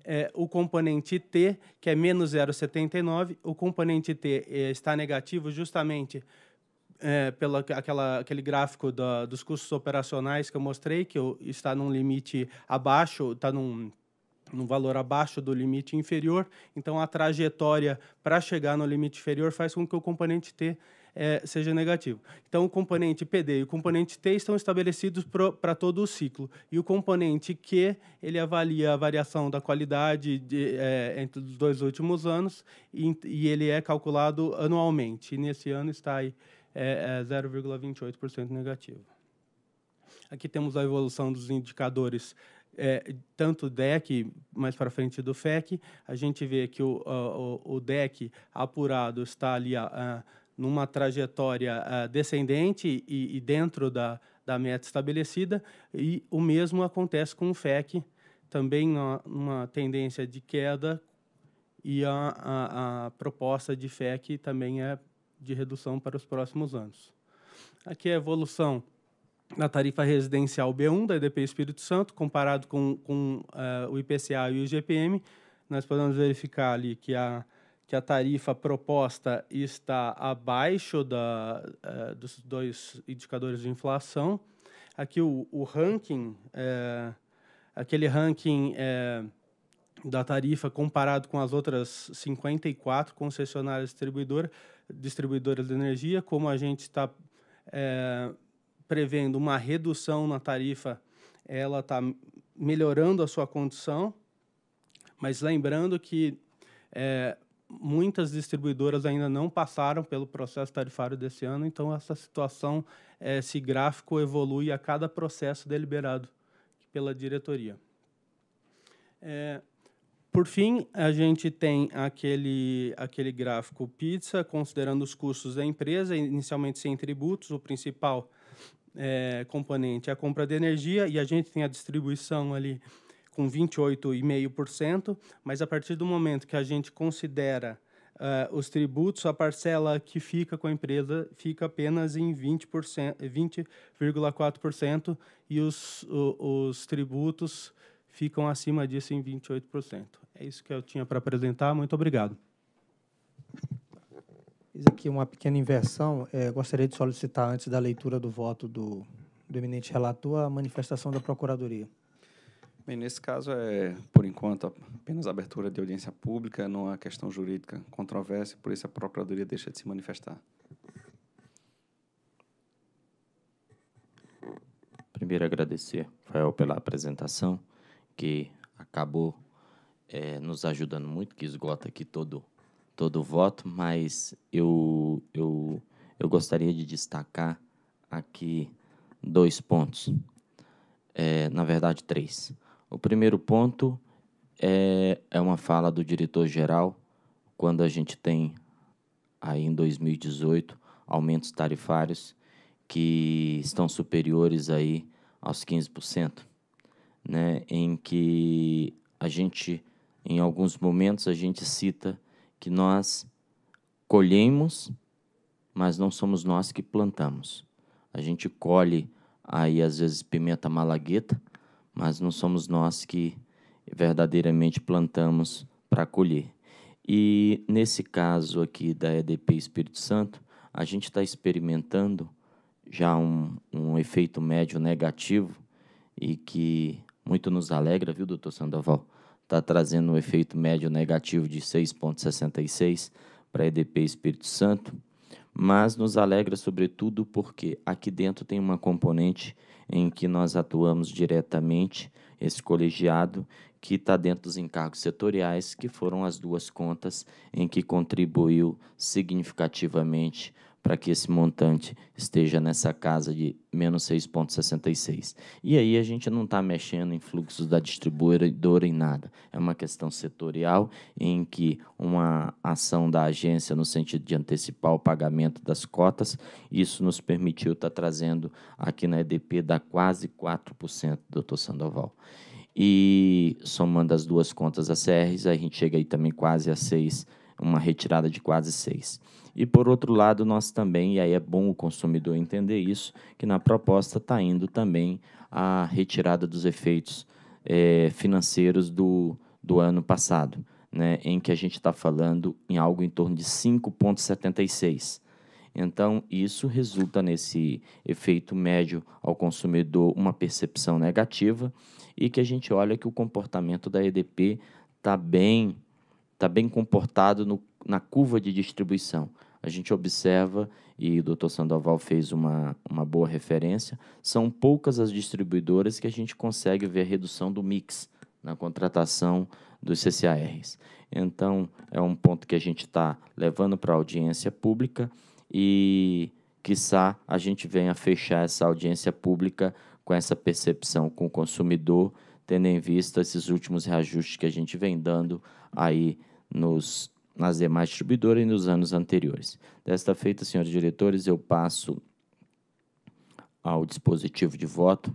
é, o componente T, que é menos 0,79%. O componente T é, está negativo justamente é, pela aquela, aquele gráfico da, dos custos operacionais que eu mostrei, que eu, está num limite abaixo, está num num valor abaixo do limite inferior, então a trajetória para chegar no limite inferior faz com que o componente T é, seja negativo. Então, o componente PD e o componente T estão estabelecidos para todo o ciclo. E o componente Q, ele avalia a variação da qualidade de, é, entre os dois últimos anos e, e, ele é calculado anualmente. E nesse ano está aí é, é 0,28% negativo. Aqui temos a evolução dos indicadores é, tanto DEC, mais para frente do FEC, a gente vê que o, o, o DEC apurado está ali a, ah, a, ah, numa trajetória a, ah, descendente e, e dentro da, da meta estabelecida, e o mesmo acontece com o FEC, também uma, uma tendência de queda, e a, a proposta de FEC também é de redução para os próximos anos. Aqui é a evolução da tarifa residencial B1 da EDP Espírito Santo, comparado com, com uh, o IPCA e o IGPM, nós podemos verificar ali que a, que a tarifa proposta está abaixo da, uh, dos dois indicadores de inflação. Aqui o, o ranking, é, aquele ranking é, da tarifa comparado com as outras 54 concessionárias distribuidoras distribuidoras de energia, como a gente está é, prevendo uma redução na tarifa, ela está melhorando a sua condição, mas lembrando que é, muitas distribuidoras ainda não passaram pelo processo tarifário desse ano, então essa situação, é, esse gráfico evolui a cada processo deliberado pela diretoria. É, por fim, a gente tem aquele, aquele gráfico pizza, considerando os custos da empresa, inicialmente sem tributos, o principal é, componente é a compra de energia, e a gente tem a distribuição ali com 28,5%, mas a partir do momento que a gente considera uh, os tributos, a parcela que fica com a empresa fica apenas em 20,4% e os, os, os tributos ficam acima disso em 28%. É isso que eu tinha para apresentar. Muito obrigado. Fiz aqui uma pequena inversão. É, gostaria de solicitar, antes da leitura do voto do, do eminente relator, a manifestação da Procuradoria. Bem, nesse caso é, por enquanto, apenas abertura de audiência pública, não há questão jurídica controvérsia, por isso a Procuradoria deixa de se manifestar. Primeiro, agradecer, Rafael, pela apresentação que acabou é, nos ajudando muito, que esgota aqui todo todo voto, mas eu, eu, eu gostaria de destacar aqui dois pontos. É, na verdade, três. O primeiro ponto é, é uma fala do diretor-geral, quando a gente tem, aí em 2018, aumentos tarifários que estão superiores aí aos 15% né, em que a gente, em alguns momentos, a gente cita que nós colhemos, mas não somos nós que plantamos. A gente colhe aí às vezes pimenta malagueta, mas não somos nós que verdadeiramente plantamos para colher. E nesse caso aqui da EDP Espírito Santo, a gente está experimentando já um, um efeito médio negativo e que muito nos alegra, viu, doutor Sandoval? Está trazendo um efeito médio negativo de 6,66 para a EDP Espírito Santo, mas nos alegra sobretudo porque aqui dentro tem uma componente em que nós atuamos diretamente, esse colegiado, que está dentro dos encargos setoriais, que foram as duas contas em que contribuiu significativamente para que esse montante esteja nessa casa de menos 6,66. E aí a gente não está mexendo em fluxos da distribuidora em nada. É uma questão setorial em que uma ação da agência no sentido de antecipar o pagamento das cotas, isso nos permitiu estar tá trazendo aqui na EDP da quase 4%, doutor Sandoval. E somando as duas contas CRs a gente chega aí também quase a 6, uma retirada de quase 6. E por outro lado, nós também, e aí é bom o consumidor entender isso, que na proposta está indo também a retirada dos efeitos é, financeiros do, do ano passado, né, em que a gente está falando em algo em torno de 5,76. Então, isso resulta nesse efeito médio ao consumidor, uma percepção negativa, e que a gente olha que o comportamento da EDP está bem, tá bem comportado no, na curva de distribuição a gente observa, e o Dr. Sandoval fez uma, uma boa referência, são poucas as distribuidoras que a gente consegue ver a redução do mix na contratação dos CCARs. Então, é um ponto que a gente está levando para a audiência pública e, quiçá, a gente venha fechar essa audiência pública com essa percepção com o consumidor, tendo em vista esses últimos reajustes que a gente vem dando aí nos nas demais distribuidoras e nos anos anteriores. Desta feita, senhores diretores, eu passo ao dispositivo de voto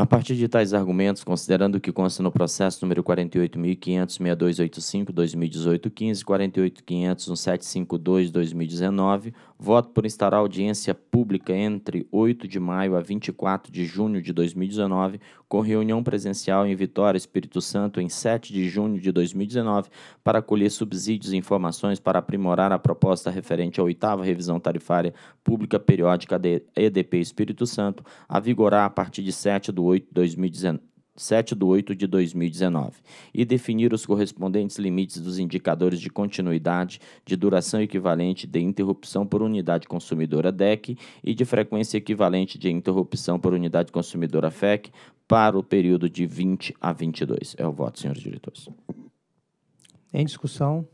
A partir de tais argumentos, considerando o que consta no processo número 48.500.6285-2018-15, 48.500.1752-2019, voto por instaurar audiência pública entre 8 de maio a 24 de junho de 2019, com reunião presencial em Vitória, Espírito Santo, em 7 de junho de 2019, para colher subsídios e informações para aprimorar a proposta referente à oitava revisão tarifária pública periódica da EDP Espírito Santo, a vigorar a partir de 7 do 8 de 7 de 8 de 2019, e definir os correspondentes limites dos indicadores de continuidade, de duração equivalente de interrupção por unidade consumidora DEC e de frequência equivalente de interrupção por unidade consumidora FEC para o período de 20 a 22. É o voto, senhores diretores. Em discussão,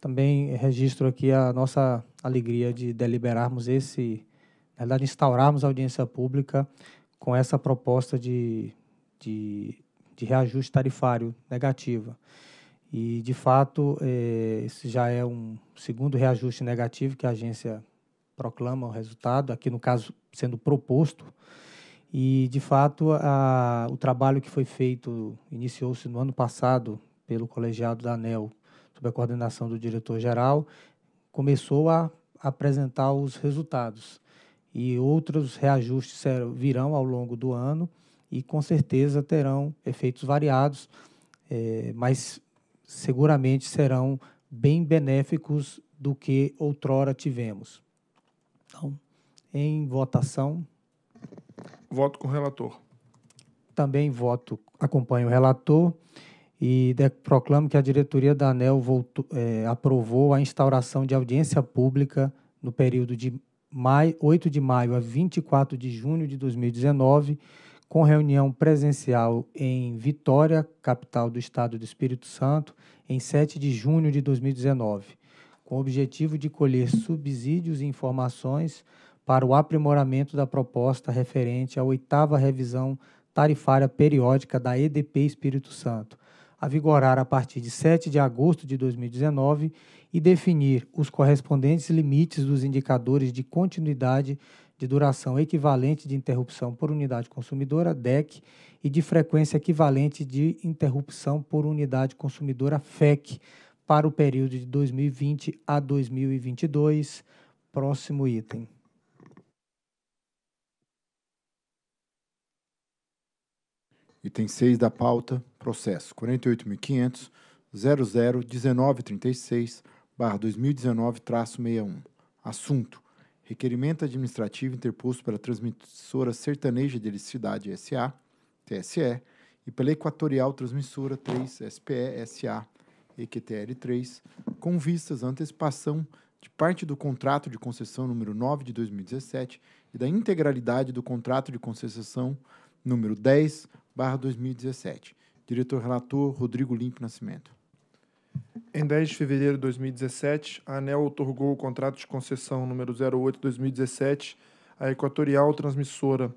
também registro aqui a nossa alegria de deliberarmos esse na verdade, instaurarmos a audiência pública com essa proposta de, de, de reajuste tarifário negativa. E, de fato, é, esse já é um segundo reajuste negativo que a agência proclama o resultado, aqui no caso sendo proposto. E, de fato, a, o trabalho que foi feito iniciou-se no ano passado pelo colegiado da ANEL, sob a coordenação do diretor-geral, começou a apresentar os resultados e outros reajustes virão ao longo do ano e com certeza terão efeitos variados, é, mas seguramente serão bem benéficos do que outrora tivemos. Então, em votação. Voto com o relator. Também voto, acompanho o relator e de, proclamo que a diretoria da ANEL voltou, é, aprovou a instauração de audiência pública no período de maio, 8 de maio a 24 de junho de 2019, com reunião presencial em Vitória, capital do estado do Espírito Santo, em 7 de junho de 2019, com o objetivo de colher subsídios e informações para o aprimoramento da proposta referente à oitava revisão tarifária periódica da EDP Espírito Santo, a vigorar a partir de 7 de agosto de 2019 e definir os correspondentes limites dos indicadores de continuidade de duração equivalente de interrupção por unidade consumidora, DEC, e de frequência equivalente de interrupção por unidade consumidora, FEC, para o período de 2020 a 2022. Próximo item. Item 6 da pauta, processo 48.500.00.1936 barra 2019-61. Assunto: Requerimento administrativo interposto pela Transmissora Sertaneja de Eletricidade SA, TSE, e pela Equatorial Transmissora 3 SPE SA, EQTL 3, com vistas à antecipação de parte do contrato de concessão número 9 de 2017 e da integralidade do contrato de concessão número 10 barra 2017. Diretor relator Rodrigo Limpo Nascimento. Em 10 de fevereiro de 2017, a ANEL otorgou o contrato de concessão número 08-2017 à Equatorial Transmissora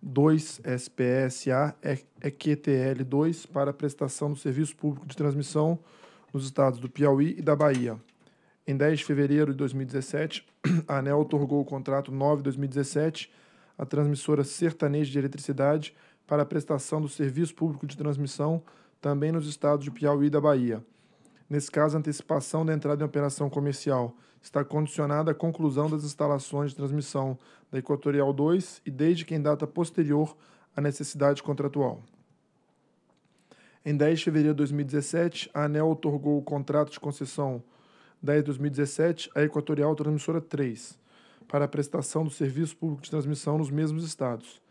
2 SPSA EQTL2 para prestação do serviço público de transmissão nos estados do Piauí e da Bahia. Em 10 de fevereiro de 2017, a ANEL otorgou o contrato 9-2017 à transmissora sertaneja de eletricidade para prestação do serviço público de transmissão também nos estados do Piauí e da Bahia. Nesse caso, a antecipação da entrada em operação comercial está condicionada à conclusão das instalações de transmissão da Equatorial 2 e desde que em data posterior à necessidade contratual. Em 10 de fevereiro de 2017, a ANEL otorgou o contrato de concessão 10 2017 à Equatorial Transmissora 3 para a prestação do serviço público de transmissão nos mesmos estados.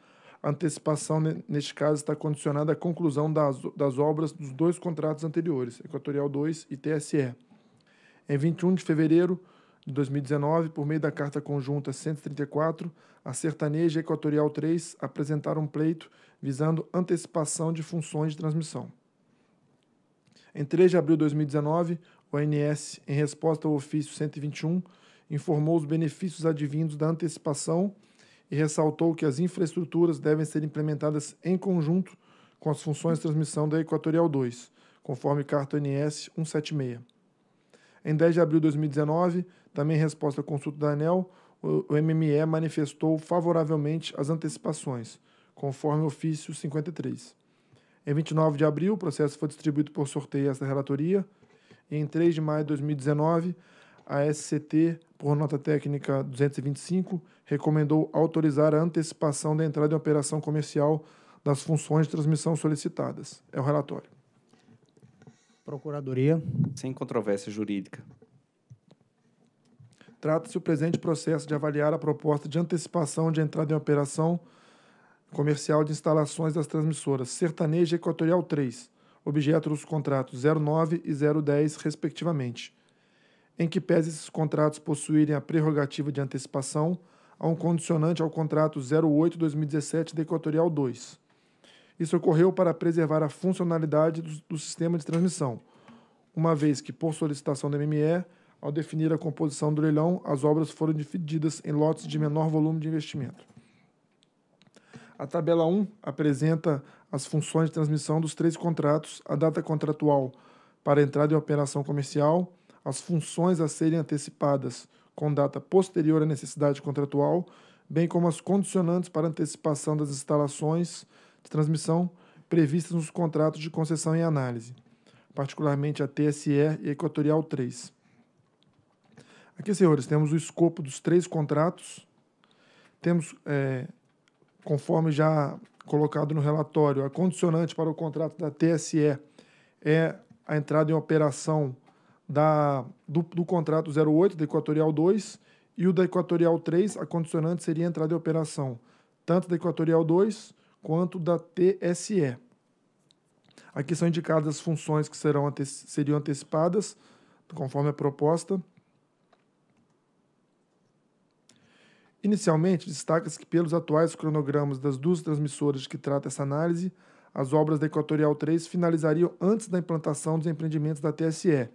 A antecipação, neste caso, está condicionada à conclusão das, das obras dos dois contratos anteriores, Equatorial 2 e TSE. Em 21 de fevereiro de 2019, por meio da Carta Conjunta 134, a Sertaneja e Equatorial 3 apresentaram um pleito visando antecipação de funções de transmissão. Em 3 de abril de 2019, o ANS, em resposta ao ofício 121, informou os benefícios advindos da antecipação e ressaltou que as infraestruturas devem ser implementadas em conjunto com as funções de transmissão da Equatorial 2, conforme carta NS 176. Em 10 de abril de 2019, também em resposta à consulta da ANEL, o MME manifestou favoravelmente as antecipações, conforme ofício 53. Em 29 de abril, o processo foi distribuído por sorteio a esta relatoria. E em 3 de maio de 2019, a SCT, por nota técnica 225, recomendou autorizar a antecipação da entrada em operação comercial das funções de transmissão solicitadas. É o relatório. Procuradoria. Sem controvérsia jurídica. Trata-se o presente processo de avaliar a proposta de antecipação de entrada em operação comercial de instalações das transmissoras Sertaneja Equatorial 3, objeto dos contratos 09 e 010, respectivamente, em que pese esses contratos possuírem a prerrogativa de antecipação a um condicionante ao contrato 08-2017 da Equatorial 2. Isso ocorreu para preservar a funcionalidade do, do, sistema de transmissão, uma vez que, por solicitação da MME, ao definir a composição do leilão, as obras foram divididas em lotes de menor volume de investimento. A tabela 1 apresenta as funções de transmissão dos três contratos, a data contratual para entrada em operação comercial, as funções a serem antecipadas com data posterior à necessidade contratual, bem como as condicionantes para antecipação das instalações de transmissão previstas nos contratos de concessão em análise, particularmente a TSE e Equatorial 3. Aqui, senhores, temos o escopo dos três contratos. Temos, é, conforme já colocado no relatório, a condicionante para o contrato da TSE é a entrada em operação da, do, do contrato 08 da Equatorial 2 e o da Equatorial 3, a condicionante seria a entrada em operação tanto da Equatorial 2 quanto da TSE. Aqui são indicadas as funções que serão seriam antecipadas, conforme a proposta. Inicialmente, destaca-se que, pelos atuais cronogramas das duas transmissoras de que trata essa análise, as obras da Equatorial 3 finalizariam antes da implantação dos empreendimentos da TSE,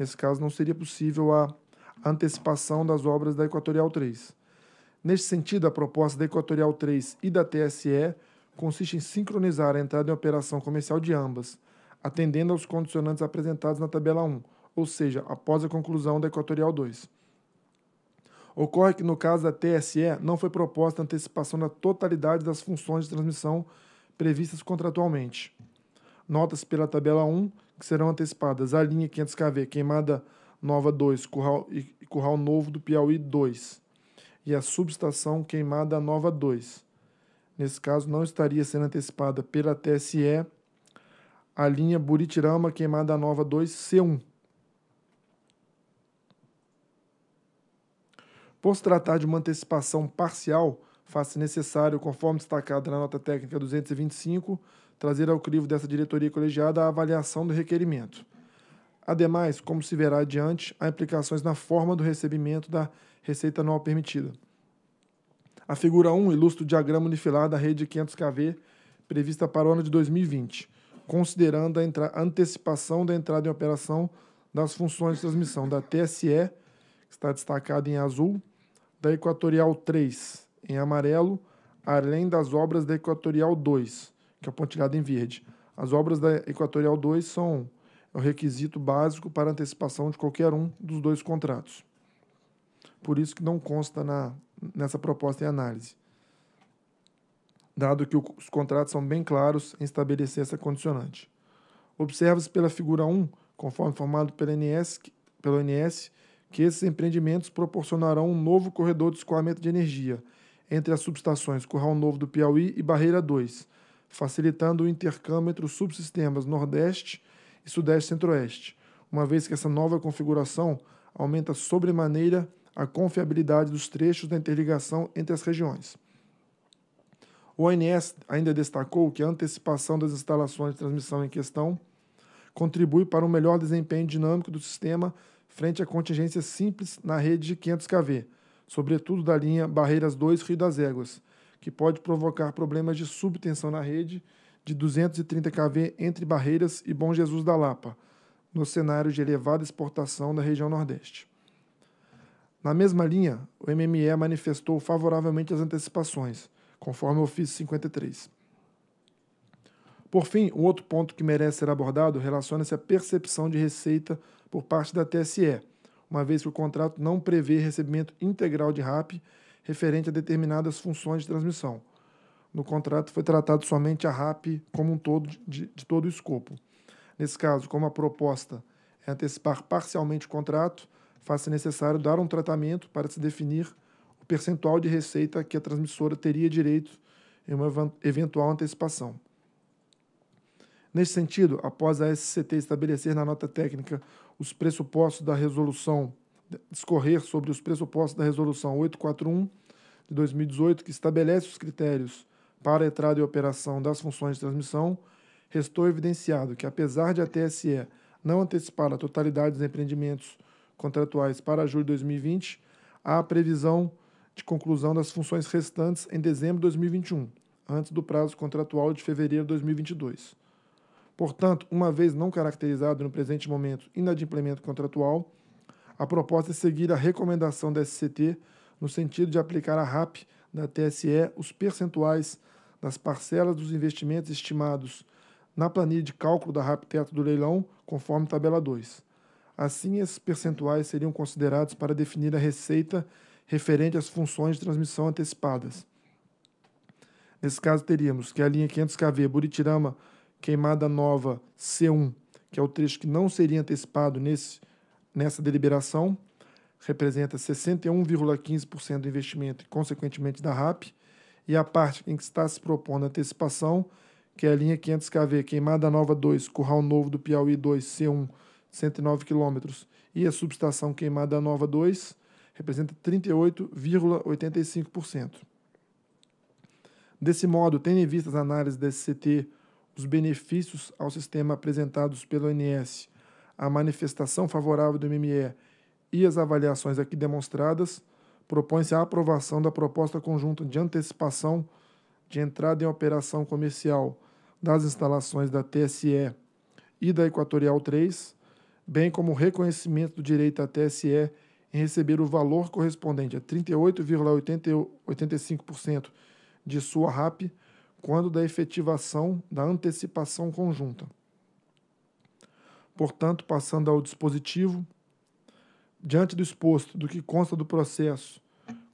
Nesse caso, não seria possível a antecipação das obras da Equatorial 3. Neste sentido, a proposta da Equatorial 3 e da TSE consiste em sincronizar a entrada em operação comercial de ambas, atendendo aos condicionantes apresentados na tabela 1, ou seja, após a conclusão da Equatorial 2. Ocorre que, no caso da TSE, não foi proposta antecipação da totalidade das funções de transmissão previstas contratualmente. Nota-se pela tabela 1 que serão antecipadas a linha 500kV Queimada Nova 2 Curral e Curral Novo do Piauí 2 e a subestação Queimada Nova 2. Nesse caso, não estaria sendo antecipada pela TSE a linha Buritirama Queimada Nova 2 C1. Por se tratar de uma antecipação parcial, faz-se necessário, conforme destacado na nota técnica 225, trazer ao crivo dessa diretoria colegiada a avaliação do requerimento. Ademais, como se verá adiante, há implicações na forma do recebimento da receita anual permitida. A figura 1 ilustra o diagrama unifilar da rede 500kV prevista para o ano de 2020, considerando a antecipação da entrada em operação das funções de transmissão da TSE, que está destacada em azul, da Equatorial 3 em amarelo, além das obras da Equatorial 2, que é pontilhado em verde. As obras da Equatorial 2 são o requisito básico para antecipação de qualquer um dos dois contratos. Por isso que não consta na, nessa proposta em análise, dado que os contratos são bem claros em estabelecer essa condicionante. Observa-se pela figura 1, conforme formado pela NS, pelo INS, que esses empreendimentos proporcionarão um novo corredor de escoamento de energia entre as subestações Curral Novo do Piauí e Barreira 2, facilitando o intercâmbio entre os subsistemas Nordeste e Sudeste Centro-Oeste, uma vez que essa nova configuração aumenta sobremaneira a confiabilidade dos trechos da interligação entre as regiões. O ONS ainda destacou que a antecipação das instalações de transmissão em questão contribui para um melhor desempenho dinâmico do sistema frente à contingência simples na rede de 500 kV, sobretudo da linha Barreiras 2 Rio das Éguas, que pode provocar problemas de subtensão na rede de 230 kV entre Barreiras e Bom Jesus da Lapa, no cenário de elevada exportação da região Nordeste. Na mesma linha, o MME manifestou favoravelmente as antecipações, conforme o ofício 53. Por fim, um outro ponto que merece ser abordado relaciona-se à percepção de receita por parte da TSE, uma vez que o contrato não prevê recebimento integral de RAP referente a determinadas funções de transmissão. No contrato foi tratado somente a RAP como um todo de, de todo o escopo. Nesse caso, como a proposta é antecipar parcialmente o contrato, faz-se necessário dar um tratamento para se definir o percentual de receita que a transmissora teria direito em uma eventual antecipação. Neste sentido, após a SCT estabelecer na nota técnica os pressupostos da resolução, discorrer sobre os pressupostos da resolução 841, de 2018, que estabelece os critérios para a entrada e operação das funções de transmissão, restou evidenciado que, apesar de a TSE não antecipar a totalidade dos empreendimentos contratuais para julho de 2020, há a previsão de conclusão das funções restantes em dezembro de 2021, antes do prazo contratual de fevereiro de 2022. Portanto, uma vez não caracterizado no presente momento inadimplemento contratual, a proposta é seguir a recomendação da SCT no sentido de aplicar à RAP da TSE os percentuais das parcelas dos investimentos estimados na planilha de cálculo da RAP Teto do leilão, conforme tabela 2. Assim, esses percentuais seriam considerados para definir a receita referente às funções de transmissão antecipadas. Nesse caso, teríamos que a linha 500 kV Buritirama Queimada Nova C1, que é o trecho que não seria antecipado nesse, nessa deliberação, representa 61,15% do investimento e, consequentemente, da RAP, e a parte em que está se propondo antecipação, que é a linha 500 kV Queimada Nova 2, Curral Novo do Piauí 2, C1, 109 km, e a subestação Queimada Nova 2, representa 38,85%. Desse modo, tendo em vista as análises da SCT, os benefícios ao sistema apresentados pelo ONS, a manifestação favorável do MME e as avaliações aqui demonstradas, propõe-se a aprovação da proposta conjunta de antecipação de entrada em operação comercial das instalações da TSE e da Equatorial 3, bem como o reconhecimento do direito à TSE em receber o valor correspondente a 38,85% de sua RAP quando da efetivação da antecipação conjunta. Portanto, passando ao dispositivo, diante do exposto do que consta do processo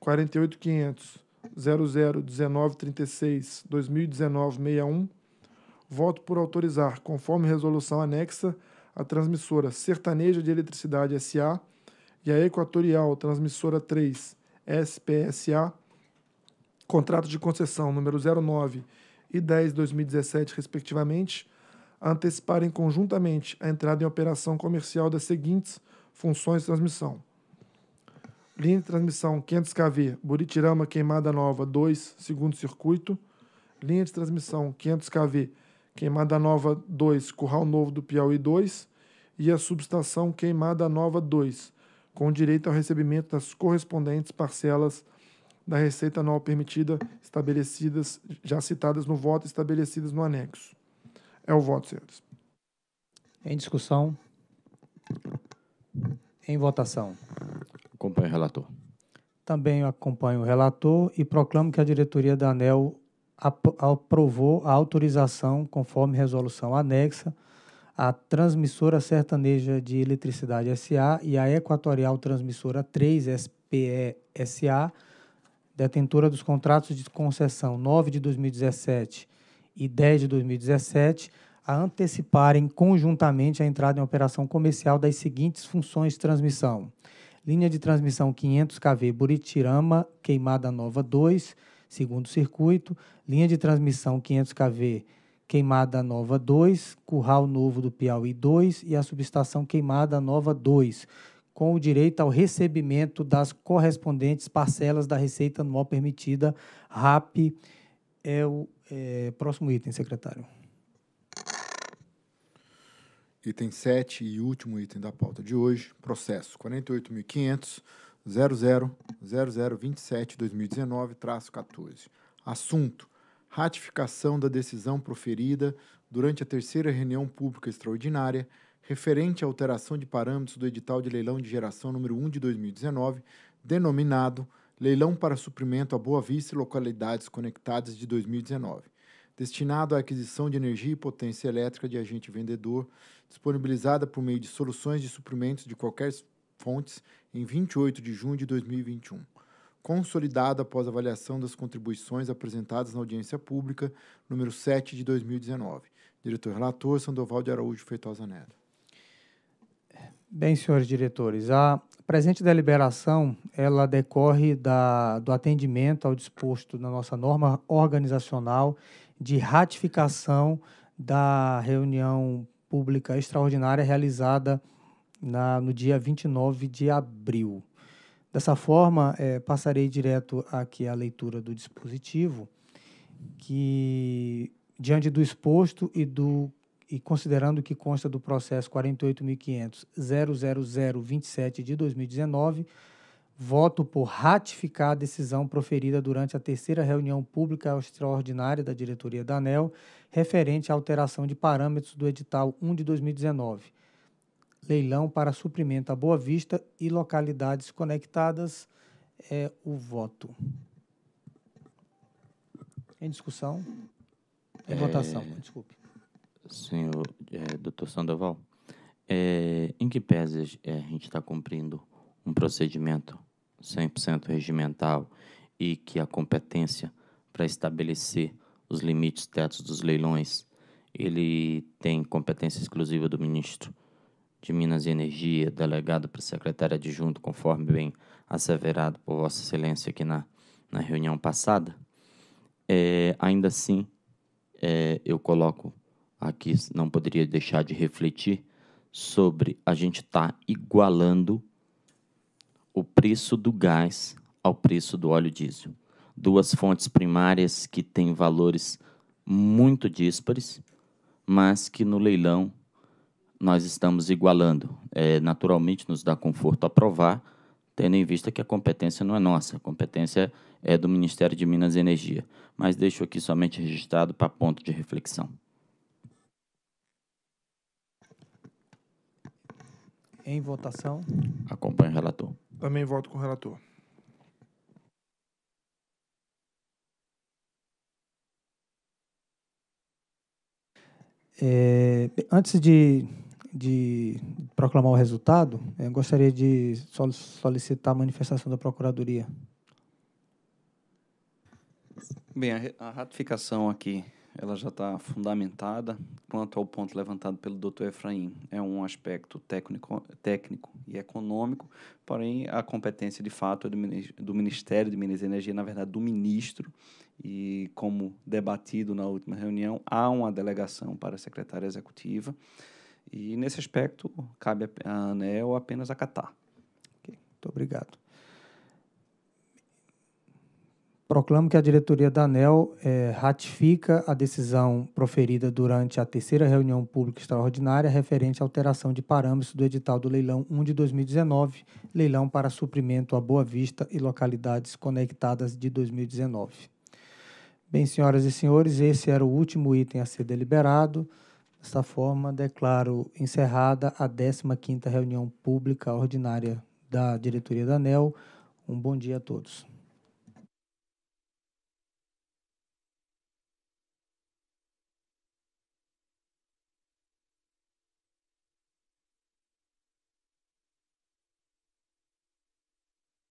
48.500.001936.2019.61, voto por autorizar, conforme resolução anexa, a transmissora Sertaneja de Eletricidade SA e a Equatorial Transmissora 3 SPSA, contrato de concessão número 09 e 10-2017, respectivamente, anteciparem conjuntamente a entrada em operação comercial das seguintes funções de transmissão. Linha de transmissão 500 kV Buritirama Queimada Nova 2, segundo circuito. Linha de transmissão 500 kV Queimada Nova 2, Curral Novo do Piauí 2. E a subestação Queimada Nova 2, com direito ao recebimento das correspondentes parcelas da receita anual permitida estabelecidas, já citadas no voto, estabelecidas no anexo. É o voto, senhores. Em discussão. Em votação. Acompanho o relator. Também acompanho o relator e proclamo que a diretoria da ANEL aprovou a autorização, conforme resolução anexa, à Transmissora Sertaneja de Eletricidade SA e à Equatorial Transmissora 3 SPE SA, detentora dos contratos de concessão 9 de 2017 e 10 de 2017 a anteciparem conjuntamente a entrada em operação comercial das seguintes funções de transmissão: linha de transmissão 500 kV Buritirama, Queimada Nova 2, segundo circuito, linha de transmissão 500 kV Queimada Nova 2, Curral Novo do Piauí 2 e a subestação Queimada Nova 2, com o direito ao recebimento das correspondentes parcelas da receita anual permitida, RAP, é o é, próximo item, secretário item 7 e último item da pauta de hoje, processo 485000000272019 14 Assunto: ratificação da decisão proferida durante a terceira reunião pública extraordinária referente à alteração de parâmetros do edital de leilão de geração número 1 de 2019, denominado Leilão para Suprimento à Boa Vista e Localidades Conectadas de 2019 destinado à aquisição de energia e potência elétrica de agente vendedor, disponibilizada por meio de soluções de suprimentos de qualquer fontes em 28 de junho de 2021, consolidada após avaliação das contribuições apresentadas na audiência pública número 7 de 2019. Diretor relator Sandoval de Araújo Feitosa Neto. Bem, senhores diretores, a presente deliberação ela decorre da, do atendimento ao disposto na nossa norma organizacional de ratificação da reunião pública extraordinária realizada na, no dia 29 de abril. Dessa forma, é, passarei direto aqui à leitura do dispositivo, que, diante do exposto e, do, e considerando que consta do processo 48.500.00027 de 2019, Voto por ratificar a decisão proferida durante a terceira reunião pública extraordinária da diretoria da ANEL, referente à alteração de parâmetros do edital 1 de 2019. Leilão para suprimento à Boa Vista e localidades conectadas é o voto. Em discussão? Em é, votação, desculpe. Senhor, é, doutor Sandoval, é, em que pese a gente está cumprindo um procedimento 100% regimental e que a competência para estabelecer os limites tetos dos leilões, ele tem competência exclusiva do ministro de Minas e Energia, delegado para secretário adjunto, conforme bem asseverado por Vossa Excelência aqui na, na reunião passada, é, ainda assim, é, eu coloco aqui, não poderia deixar de refletir sobre a gente estar tá igualando o preço do gás ao preço do óleo diesel. Duas fontes primárias que têm valores muito díspares, mas que no leilão nós estamos igualando. É, naturalmente nos dá conforto aprovar, tendo em vista que a competência não é nossa, a competência é do Ministério de Minas e Energia. Mas deixo aqui somente registrado para ponto de reflexão. Em votação. Acompanhe o relator. Também voto com o relator. É, antes de, de, proclamar o resultado, gostaria de solicitar a manifestação da Procuradoria. Bem, a ratificação aqui ela já está fundamentada quanto ao ponto levantado pelo Dr. Efraim. É um aspecto técnico, técnico e econômico, porém a competência de fato é do Ministério de Minas e Energia, na verdade do ministro, e como debatido na última reunião, há uma delegação para a secretária executiva, e nesse aspecto cabe a ANEL apenas acatar. Okay. Muito obrigado. Proclamo que a diretoria da ANEL eh, ratifica a decisão proferida durante a terceira reunião pública extraordinária referente à alteração de parâmetros do edital do leilão 1 de 2019, leilão para suprimento a Boa Vista e localidades conectadas de 2019. Bem, senhoras e senhores, esse era o último item a ser deliberado. Desta forma, declaro encerrada a 15ª reunião pública ordinária da diretoria da ANEL. Um bom dia a todos.